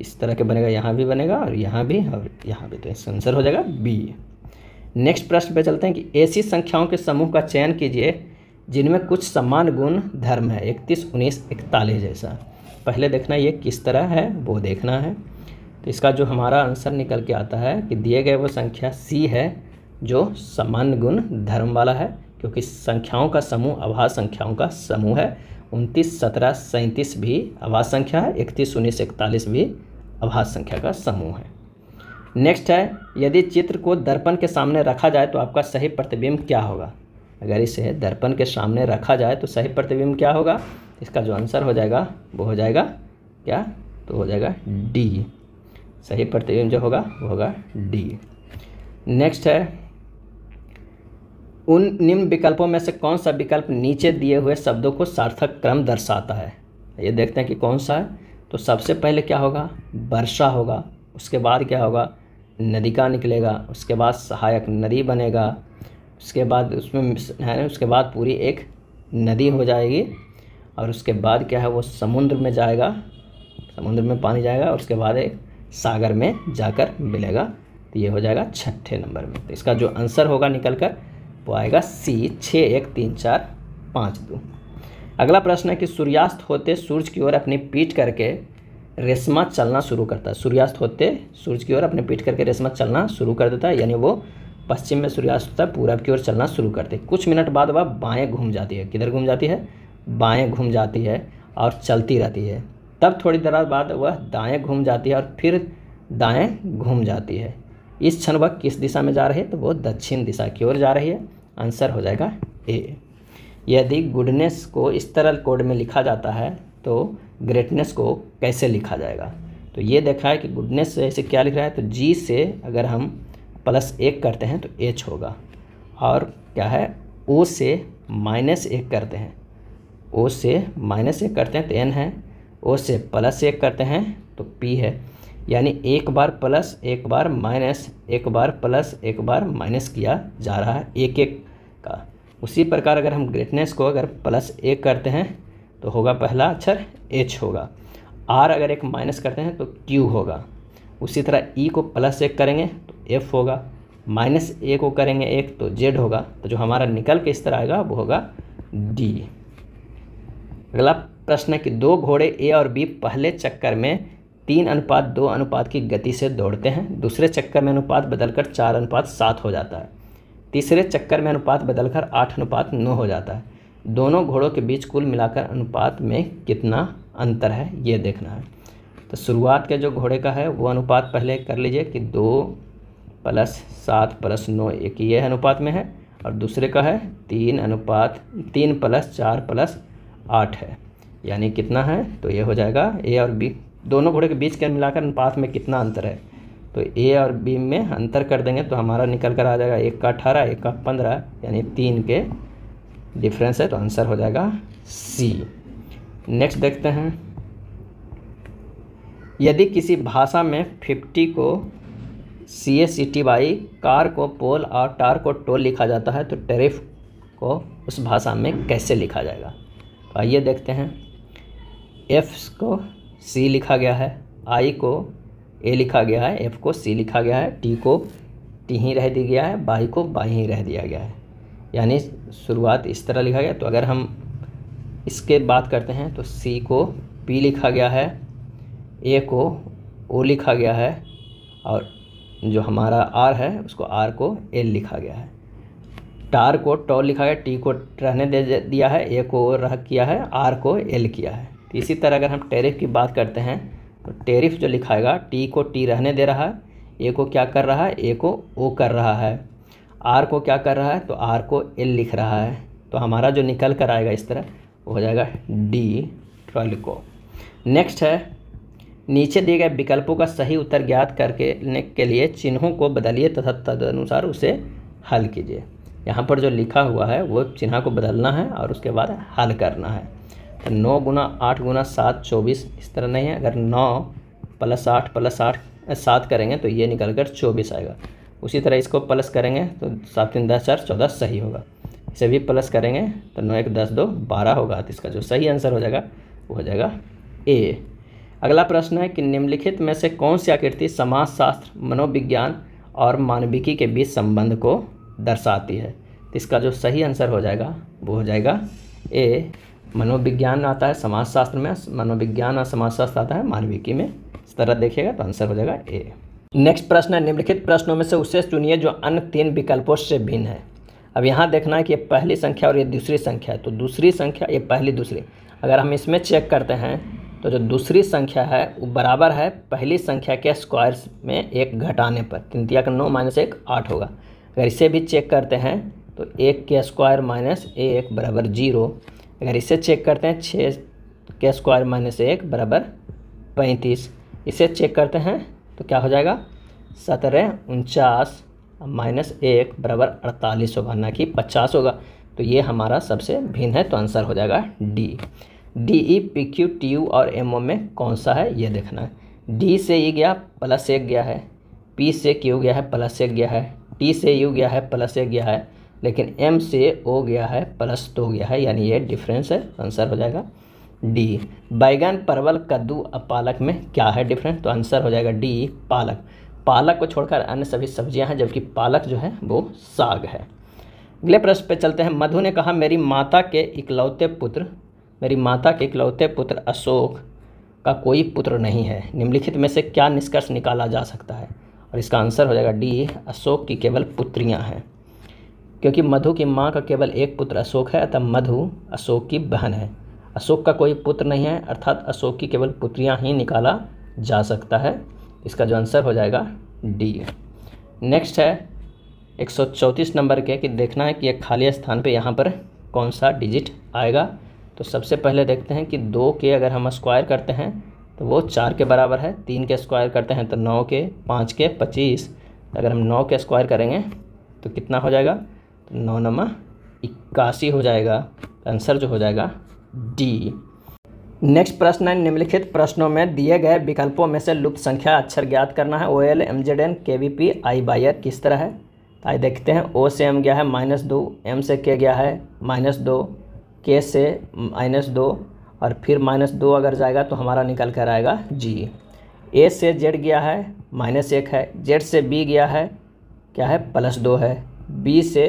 Speaker 1: इस तरह के बनेगा यहाँ भी बनेगा और यहाँ भी और यहाँ भी तो इस आंसर हो जाएगा बी नेक्स्ट प्रश्न पे चलते हैं कि ऐसी संख्याओं के समूह का चयन कीजिए जिनमें कुछ समान गुण धर्म है इकतीस उन्नीस इकतालीस जैसा पहले देखना ये किस तरह है वो देखना है तो इसका जो हमारा आंसर निकल के आता है कि दिए गए वो संख्या सी है जो सामान्य गुण धर्म वाला है क्योंकि संख्याओं का समूह अभा संख्याओं का समूह है उनतीस सत्रह सैंतीस भी अभा संख्या है इकतीस उन्नीस इकतालीस भी अभा संख्या का समूह है नेक्स्ट है यदि चित्र को दर्पण के सामने रखा जाए तो आपका सही प्रतिबिंब क्या होगा अगर इसे दर्पण के सामने रखा जाए तो सही प्रतिबिंब क्या होगा इसका जो आंसर हो जाएगा वो हो जाएगा क्या तो हो जाएगा डी सही प्रतिबिंब जो होगा वो होगा डी नेक्स्ट है उन निम्न विकल्पों में से कौन सा विकल्प नीचे दिए हुए शब्दों को सार्थक क्रम दर्शाता है ये देखते हैं कि कौन सा है तो सबसे पहले क्या होगा वर्षा होगा उसके बाद क्या होगा नदी का निकलेगा उसके बाद सहायक नदी बनेगा उसके बाद उसमें है उसके बाद पूरी एक नदी हो जाएगी और उसके बाद क्या है वो समुद्र में जाएगा समुद्र में पानी जाएगा और उसके बाद एक सागर में जाकर मिलेगा तो ये हो जाएगा छठे नंबर में तो इसका जो आंसर होगा निकल कर वो आएगा सी छः एक तीन चार पाँच दो अगला प्रश्न है कि सूर्यास्त होते सूर्य की ओर अपनी पीठ करके रेशमा चलना शुरू करता है सूर्यास्त होते सूर्य की ओर अपनी पीठ करके रेशमा चलना शुरू कर देता है यानी वो पश्चिम में सूर्यास्त होता है पूरब की ओर चलना शुरू करते कुछ मिनट बाद वह बाएँ घूम जाती है किधर घूम जाती है बाएँ घूम जाती है और चलती रहती है तब थोड़ी देर बाद वह दाएँ घूम जाती है और फिर दाएँ घूम जाती है इस क्षण वह किस दिशा में जा रही है तो वो दक्षिण दिशा की ओर जा रही है आंसर हो जाएगा ए यदि गुडनेस को इस तरह कोड में लिखा जाता है तो ग्रेटनेस को कैसे लिखा जाएगा तो ये देखा है कि गुडनेस ऐसे क्या लिख रहा है तो जी से अगर हम प्लस एक करते हैं तो एच होगा और क्या है ओ से माइनस एक करते हैं ओ से माइनस एक करते हैं तो एन है ओ से प्लस एक करते हैं तो पी है यानी एक बार प्लस एक बार माइनस एक बार प्लस एक बार माइनस किया जा रहा है एक एक का उसी प्रकार अगर हम ग्रेटनेस को अगर प्लस एक करते हैं तो होगा पहला अक्षर एच होगा आर अगर एक माइनस करते हैं तो क्यू होगा उसी तरह ई e को प्लस एक करेंगे तो एफ होगा माइनस ए को करेंगे एक तो जेड होगा तो जो हमारा निकल के इस तरह आएगा वो होगा डी अगला प्रश्न है कि दो घोड़े ए और बी पहले चक्कर में तीन अनुपात दो अनुपात की गति से दौड़ते हैं दूसरे चक्कर में अनुपात बदलकर चार अनुपात सात हो जाता है तीसरे चक्कर में अनुपात बदलकर आठ अनुपात नौ हो जाता है दोनों घोड़ों के बीच कुल मिलाकर अनुपात में कितना अंतर है ये देखना है तो शुरुआत के जो घोड़े का है वो अनुपात पहले कर लीजिए कि दो प्लस सात प्लस नौ एक ये अनुपात में है और दूसरे का है तीन अनुपात तीन प्लस चार प्लस आठ है यानी कितना है तो ये हो जाएगा ए और बी दोनों घोड़े के बीच के मिलाकर अनुपात में कितना अंतर है तो ए और बी में अंतर कर देंगे तो हमारा निकल कर आ जाएगा एक का अठारह एक का पंद्रह यानी तीन के डिफरेंस है तो आंसर हो जाएगा सी नेक्स्ट देखते हैं यदि किसी भाषा में फिफ्टी को C A C T by car को पोल और टार को टोल लिखा जाता है तो टेरिफ को उस भाषा में कैसे लिखा जाएगा तो आइए देखते हैं एफ को सी लिखा गया है आई को ए लिखा गया है एफ को सी लिखा गया है टी को टी ही रह दिया गया है बाई को बाई ही रह दिया गया है यानी शुरुआत इस तरह लिखा गया तो अगर हम इसके बात करते हैं तो सी को पी लिखा गया है ए को ओ लिखा गया है और जो हमारा आर है उसको आर को एल लिखा गया है टार को टॉ लिखा गया टी को रहने दे दिया है ए को रह किया है आर को एल किया है तो इसी तरह अगर हम टेरिफ की बात करते हैं तो टेरिफ जो लिखाएगा टी को टी रहने दे रहा है ए को क्या कर रहा है ए को ओ कर रहा है आर को क्या कर रहा है तो आर को एल लिख रहा है तो हमारा जो निकल कर आएगा इस तरह हो जाएगा डी ट्वेल्व को नेक्स्ट है नीचे दिए गए विकल्पों का सही उत्तर ज्ञात करके के लिए चिन्हों को बदलिए तथा तदनुसार उसे हल कीजिए यहाँ पर जो लिखा हुआ है वो चिन्ह को बदलना है और उसके बाद हल करना है तो नौ गुना आठ गुना सात चौबीस इस तरह नहीं है अगर नौ प्लस आठ प्लस आठ सात करेंगे तो ये निकल कर चौबीस आएगा उसी तरह इसको प्लस करेंगे तो सात तीन दस चार चौदह सही होगा इसे भी प्लस करेंगे तो नौ एक दस दो बारह होगा तो इसका जो सही आंसर हो जाएगा वो हो जाएगा ए अगला प्रश्न है कि निम्नलिखित में से कौन सी आकृति समाजशास्त्र मनोविज्ञान और मानविकी के बीच संबंध को दर्शाती है तो इसका जो सही आंसर हो जाएगा वो हो जाएगा ए मनोविज्ञान आता है समाजशास्त्र में मनोविज्ञान और समाजशास्त्र आता है मानविकी में इस तरह देखिएगा तो आंसर हो जाएगा ए नेक्स्ट प्रश्न है निम्नलिखित प्रश्नों में से उसे चुनिए जो अन्य तीन विकल्पों से भिन्न है अब यहाँ देखना है कि ये पहली संख्या और ये दूसरी संख्या है तो दूसरी संख्या ये पहली दूसरी अगर हम इसमें चेक करते हैं तो जो दूसरी संख्या है वो बराबर है पहली संख्या के स्क्वायर में एक घटाने पर तीन का नौ माइनस एक आठ होगा अगर इसे भी चेक करते हैं तो एक के स्क्वायर माइनस एक बराबर जीरो अगर इसे चेक करते हैं छः के स्क्वायर माइनस एक बराबर पैंतीस इसे चेक करते हैं तो क्या हो जाएगा सत्रह उनचास माइनस एक बराबर अड़तालीस होगा ना कि पचास होगा तो ये हमारा सबसे भिन्न है तो आंसर हो जाएगा D D E P Q T U और एम ओ में कौन सा है ये देखना है डी से ई e गया प्लस एक गया है पी से क्यू गया है प्लस एक गया है टी से यू गया है प्लस एक गया है लेकिन एम से ओ गया है प्लस तो गया है यानी ये डिफरेंस है आंसर हो जाएगा डी बैगन परवल कद्दू और पालक में क्या है डिफरेंस तो आंसर हो जाएगा डी पालक पालक को छोड़कर अन्य सभी सब्जियां हैं जबकि पालक जो है वो साग है अगले प्रश्न पे चलते हैं मधु ने कहा मेरी माता के इकलौते पुत्र मेरी माता के इकलौते पुत्र अशोक का कोई पुत्र नहीं है निम्नलिखित में से क्या निष्कर्ष निकाला जा सकता है और इसका आंसर हो जाएगा डी अशोक की केवल पुत्रियां हैं क्योंकि मधु की माँ का केवल एक पुत्र अशोक है अतः मधु अशोक की बहन है अशोक का कोई पुत्र नहीं है अर्थात अशोक की केवल पुत्रियाँ ही निकाला जा सकता है इसका जो आंसर हो जाएगा डी नेक्स्ट है एक सौ चौंतीस नंबर के कि देखना है कि एक खाली स्थान पे यहाँ पर कौन सा डिजिट आएगा तो सबसे पहले देखते हैं कि दो के अगर हम स्क्वायर करते हैं तो वो चार के बराबर है तीन के स्क्वायर करते हैं तो नौ के पाँच के पच्चीस अगर हम नौ के स्क्वायर करेंगे तो कितना हो जाएगा तो नौ नमा इक्यासी हो जाएगा आंसर जो हो जाएगा डी नेक्स्ट प्रश्न है निम्नलिखित प्रश्नों में दिए गए विकल्पों में से लुप्त संख्या अक्षर ज्ञात करना है O L M Z N K V P I Y R किस तरह है तो आइए देखते हैं ओ से एम गया है माइनस दो एम से के गया है माइनस दो के से माइनस दो और फिर माइनस दो अगर जाएगा तो हमारा निकल कर आएगा जी ए से जेड गया है माइनस एक है जेड से बी गया है क्या है प्लस दो है बी से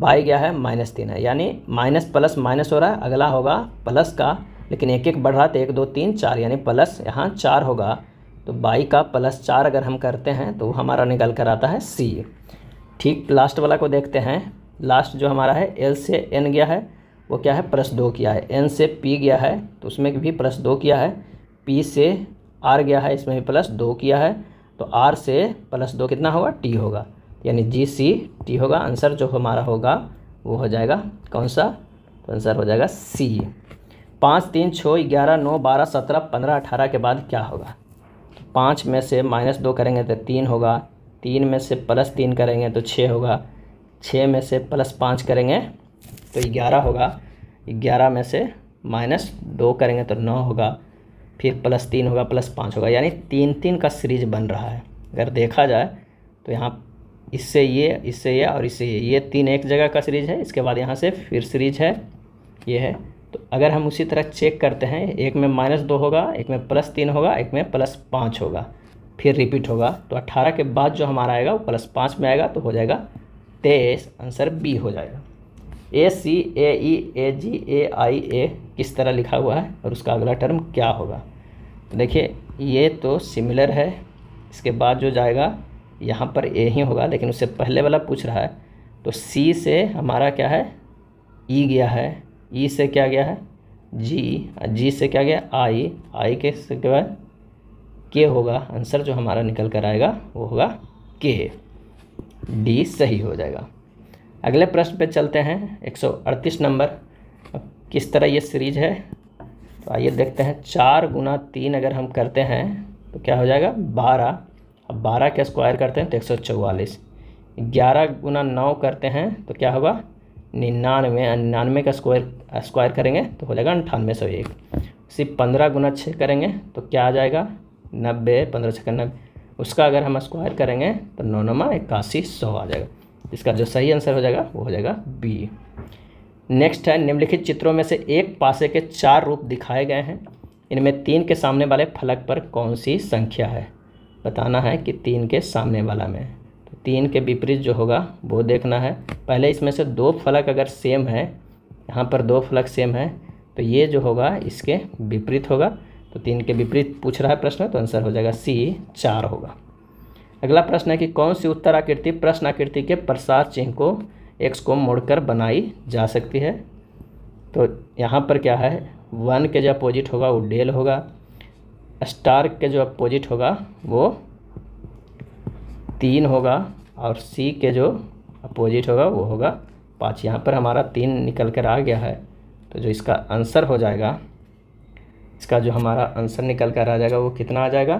Speaker 1: बाई गया है माइनस तीन है यानी माइनस प्लस माइनस हो रहा है अगला होगा प्लस का लेकिन एक एक बढ़ रहा था तो एक दो तीन चार यानी प्लस यहाँ चार होगा तो बाई का प्लस चार अगर हम करते हैं तो हमारा निकल कर आता है सी ठीक लास्ट वाला को देखते हैं लास्ट जो हमारा है एल से एन गया है वो क्या है प्लस दो किया है एन से पी गया है तो उसमें भी प्लस दो किया है पी से आर गया है इसमें भी प्लस दो किया है तो आर से प्लस दो कितना होगा टी होगा यानी जी सी टी होगा आंसर जो हमारा होगा वो हो जाएगा कौन सा तो आंसर हो जाएगा सी पाँच तीन छः ग्यारह नौ बारह सत्रह पंद्रह अठारह के बाद क्या होगा पाँच में से माइनस दो करेंगे तो तीन होगा तीन में से प्लस तीन करेंगे तो छः होगा छः में से प्लस पाँच करेंगे तो ग्यारह होगा ग्यारह में से माइनस दो करेंगे तो नौ होगा फिर प्लस तीन होगा प्लस पाँच होगा यानी तीन तीन का सीरीज बन रहा है अगर देखा जाए तो यहाँ इससे ये इससे ये और इससे ये ये तीन एक जगह का सीरीज है इसके बाद यहाँ से फिर सीरीज है ये है तो अगर हम उसी तरह चेक करते हैं एक में माइनस दो होगा एक में प्लस तीन होगा एक में प्लस पाँच होगा फिर रिपीट होगा तो अट्ठारह के बाद जो हमारा आएगा वो प्लस पाँच में आएगा तो हो जाएगा तेईस आंसर बी हो जाएगा ए सी ए ई ए जी ए आई ए किस तरह लिखा हुआ है और उसका अगला टर्म क्या होगा तो देखिए ये तो सिमिलर है इसके बाद जो जाएगा यहाँ पर ए ही होगा लेकिन उससे पहले वाला पूछ रहा है तो सी से हमारा क्या है ई e गया है ई e से क्या गया है जी जी से क्या गया आई आई के से क्या बाद के होगा आंसर जो हमारा निकल कर आएगा वो होगा के डी सही हो जाएगा अगले प्रश्न पे चलते हैं 138 नंबर किस तरह ये सीरीज है तो आइए देखते हैं चार गुना तीन अगर हम करते हैं तो क्या हो जाएगा बारह अब बारह के स्क्वायर करते हैं तो एक सौ चौवालीस ग्यारह गुना नौ करते हैं तो क्या होगा निन्यानवे निन्यानवे का स्क्वायर स्क्वायर करेंगे तो हो जाएगा अंठानवे सौ एक सिर्फ पंद्रह गुना छः करेंगे तो क्या आ जाएगा नब्बे पंद्रह छः नब्बे उसका अगर हम स्क्वायर करेंगे तो नौ नमा इक्यासी सौ आ जाएगा इसका जो सही आंसर हो जाएगा वो हो जाएगा बी नेक्स्ट है निम्नलिखित चित्रों में से एक पासे के चार रूप दिखाए गए हैं इनमें तीन के सामने वाले फलक पर कौन सी संख्या है बताना है कि तीन के सामने वाला में तो तीन के विपरीत जो होगा वो देखना है पहले इसमें से दो फलक अगर सेम है यहाँ पर दो फलक सेम है तो ये जो होगा इसके विपरीत होगा तो तीन के विपरीत पूछ रहा है प्रश्न तो आंसर हो जाएगा सी चार होगा अगला प्रश्न है कि कौन सी उत्तर आकृति प्रश्न आकृति के प्रसाद चिन्ह को एक्स को मोड़कर बनाई जा सकती है तो यहाँ पर क्या है वन के जो अपोजिट होगा वो डेल होगा स्टार के जो अपोजिट होगा वो तीन होगा और सी के जो अपोजिट होगा वो होगा पाँच यहाँ पर हमारा तीन निकल कर आ गया है तो जो इसका आंसर हो जाएगा इसका जो हमारा आंसर निकल कर आ जाएगा वो कितना आ जाएगा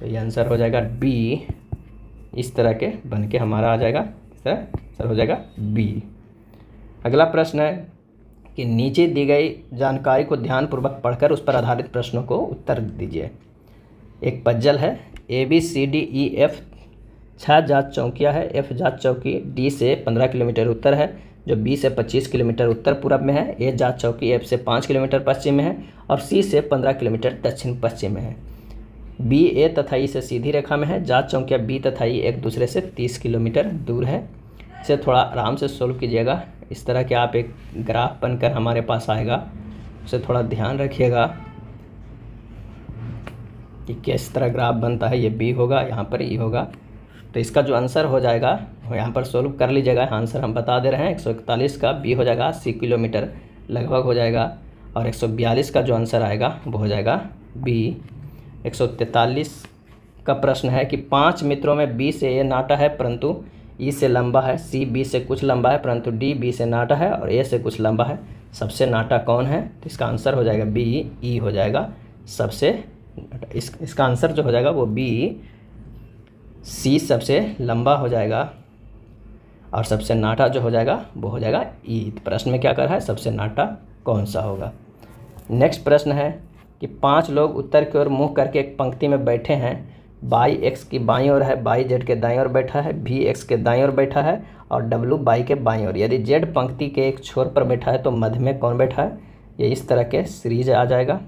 Speaker 1: तो ये आंसर हो जाएगा बी इस तरह के बन के हमारा आ जाएगा इस तरह आंसर हो जाएगा बी अगला प्रश्न है कि नीचे दी गई जानकारी को ध्यानपूर्वक पढ़कर उस पर आधारित प्रश्नों को उत्तर दीजिए एक पज्जल है A B C D E F छः जाँच चौकिया है एफ जाँच चौकी डी से पंद्रह किलोमीटर उत्तर है जो बी से पच्चीस किलोमीटर उत्तर पूर्व में है ए जाँच चौकी एफ से पाँच किलोमीटर पश्चिम में है और सी से पंद्रह किलोमीटर दक्षिण पश्चिम में है बी ए तथा ई e से सीधी रेखा में है जाँच चौकियाँ बी तथा ई e एक दूसरे से तीस किलोमीटर दूर है इसे थोड़ा आराम से सोल्व कीजिएगा इस तरह के आप एक ग्राफ बनकर हमारे पास आएगा उसे थोड़ा ध्यान रखिएगा कि किस तरह ग्राफ बनता है ये बी होगा यहाँ पर ई e होगा तो इसका जो आंसर हो जाएगा वो यहाँ पर सोल्व कर लीजिएगा आंसर हम बता दे रहे हैं एक का बी हो जाएगा अस्सी किलोमीटर लगभग हो जाएगा और 142 का जो आंसर आएगा वो हो जाएगा बी 143 का प्रश्न है कि पांच मित्रों में बी से ए नाटा है परंतु ई e से लंबा है सी बी से कुछ लंबा है परंतु डी बी से नाटा है और ए से कुछ लंबा है सबसे नाटा कौन है तो इसका आंसर हो जाएगा बी ई e हो जाएगा सबसे इस इसका आंसर जो हो जाएगा वो बी सी सबसे लंबा हो जाएगा और सबसे नाटा जो हो जाएगा वो हो जाएगा ई e। तो प्रश्न में क्या कर रहा है सबसे नाटा कौन सा होगा नेक्स्ट प्रश्न है कि पांच लोग उत्तर की ओर मुंह करके एक पंक्ति में बैठे हैं बाई एक्स की बाई और है बाई जेड के दाई और बैठा है भी एक्स के दाई और बैठा है और डब्लू बाई के बाई और यदि जेड पंक्ति के एक छोर पर बैठा है तो मध्य में कौन बैठा है ये इस तरह के सीरीज आ जाएगा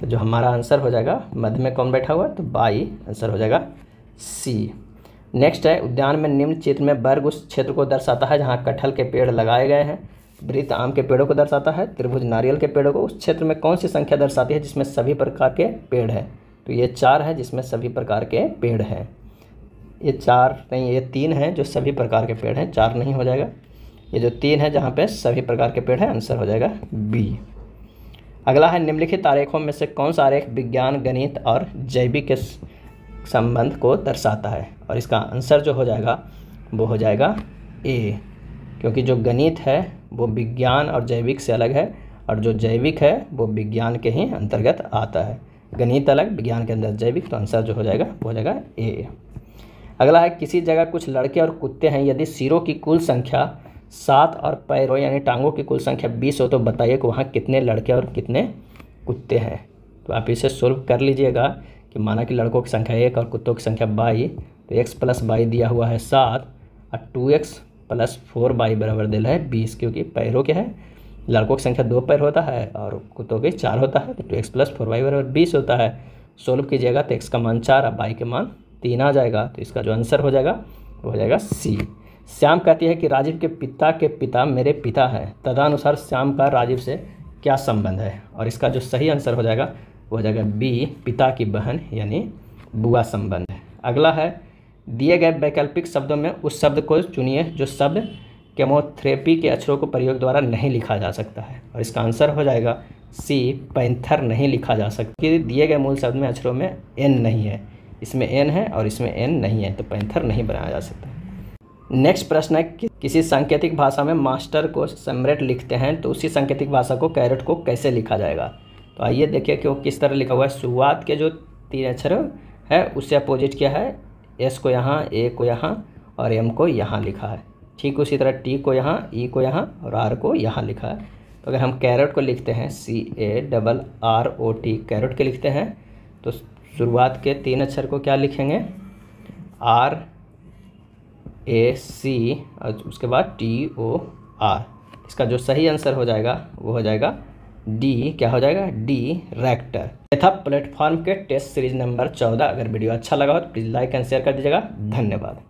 Speaker 1: तो जो हमारा आंसर हो जाएगा मध्य में कौन बैठा हुआ है तो बाई आंसर हो जाएगा सी नेक्स्ट है उद्यान में निम्न चित्र में वर्ग उस क्षेत्र को दर्शाता है जहाँ कटहल के पेड़ लगाए गए हैं वृत्त आम के पेड़ों को दर्शाता है त्रिभुज नारियल के पेड़ों को उस क्षेत्र में कौन सी संख्या दर्शाती है जिसमें सभी प्रकार के पेड़ हैं तो ये चार है जिसमें सभी प्रकार के पेड़ हैं ये चार नहीं ये तीन हैं जो सभी प्रकार के पेड़ हैं चार नहीं हो जाएगा ये जो तीन है जहाँ पे सभी प्रकार के पेड़ हैं आंसर हो जाएगा बी अगला है निम्नलिखित तारीखों में से कौन सा आरेख विज्ञान गणित और जैविक के संबंध को दर्शाता है और इसका आंसर जो हो जाएगा वो हो जाएगा ए क्योंकि जो गणित है वो विज्ञान और जैविक से अलग है और जो जैविक है वो विज्ञान के ही अंतर्गत आता है गणित अलग विज्ञान के अंदर जैविक तो आंसर जो हो जाएगा वो हो जाएगा ए अगला है किसी जगह कुछ लड़के और कुत्ते हैं यदि सिरों की कुल संख्या सात और पैरों यानी टांगों की कुल संख्या बीस हो तो बताइए कि वहाँ कितने लड़के और कितने कुत्ते हैं तो आप इसे सोल्व कर लीजिएगा कि माना कि लड़कों की संख्या एक और कुत्तों की संख्या बाई तो एक्स प्लस बाई दिया हुआ है सात और two X plus four Y बराबर दिला है बीस क्योंकि पैरों के हैं लड़कों की संख्या दो पर होता है और कुत्तों के चार होता है तो two X plus four Y बराबर बीस होता है सोल्व कीजिएगा तो एक्स का मान चार और बाई के मान तीन आ जाएगा तो इसका जो आंसर हो जाएगा वो हो जाएगा सी श्याम कहती है कि राजीव के पिता के पिता मेरे पिता हैं तदानुसार श्याम का राजीव से क्या संबंध है और इसका जो सही आंसर हो जाएगा वो हो जाएगा बी पिता की बहन यानी बुआ संबंध है अगला है दिए गए वैकल्पिक शब्दों में उस शब्द को चुनिए जो शब्द केमोथेरेपी के अक्षरों को प्रयोग द्वारा नहीं लिखा जा सकता है और इसका आंसर हो जाएगा सी पैंथर नहीं लिखा जा सकता यदि दिए गए मूल शब्द में अक्षरों में एन नहीं है इसमें एन है और इसमें एन नहीं है तो पैंथर नहीं बनाया जा सकता नेक्स्ट प्रश्न है कि किसी सांकेतिक भाषा में मास्टर को सम्रेट लिखते हैं तो उसी सांकेतिक भाषा को कैरेट को कैसे लिखा जाएगा तो आइए देखिए कि वो किस तरह लिखा हुआ है शुरुआत के जो तीन अक्षर है उससे अपोजिट क्या है एस को यहाँ ए को यहाँ और एम को यहाँ लिखा है ठीक उसी तरह टी को यहाँ ई को यहाँ और आर को यहाँ लिखा है तो अगर हम कैरेट को लिखते हैं C A double R O T carrot के लिखते हैं तो शुरुआत के तीन अक्षर को क्या लिखेंगे आर ए सी और उसके बाद टी ओ आर इसका जो सही आंसर हो जाएगा वो हो जाएगा डी क्या हो जाएगा डी रैक्टर यथा था प्लेटफॉर्म के टेस्ट सीरीज नंबर चौदह अगर वीडियो अच्छा लगा हो तो प्लीज़ लाइक एंड शेयर कर दीजिएगा धन्यवाद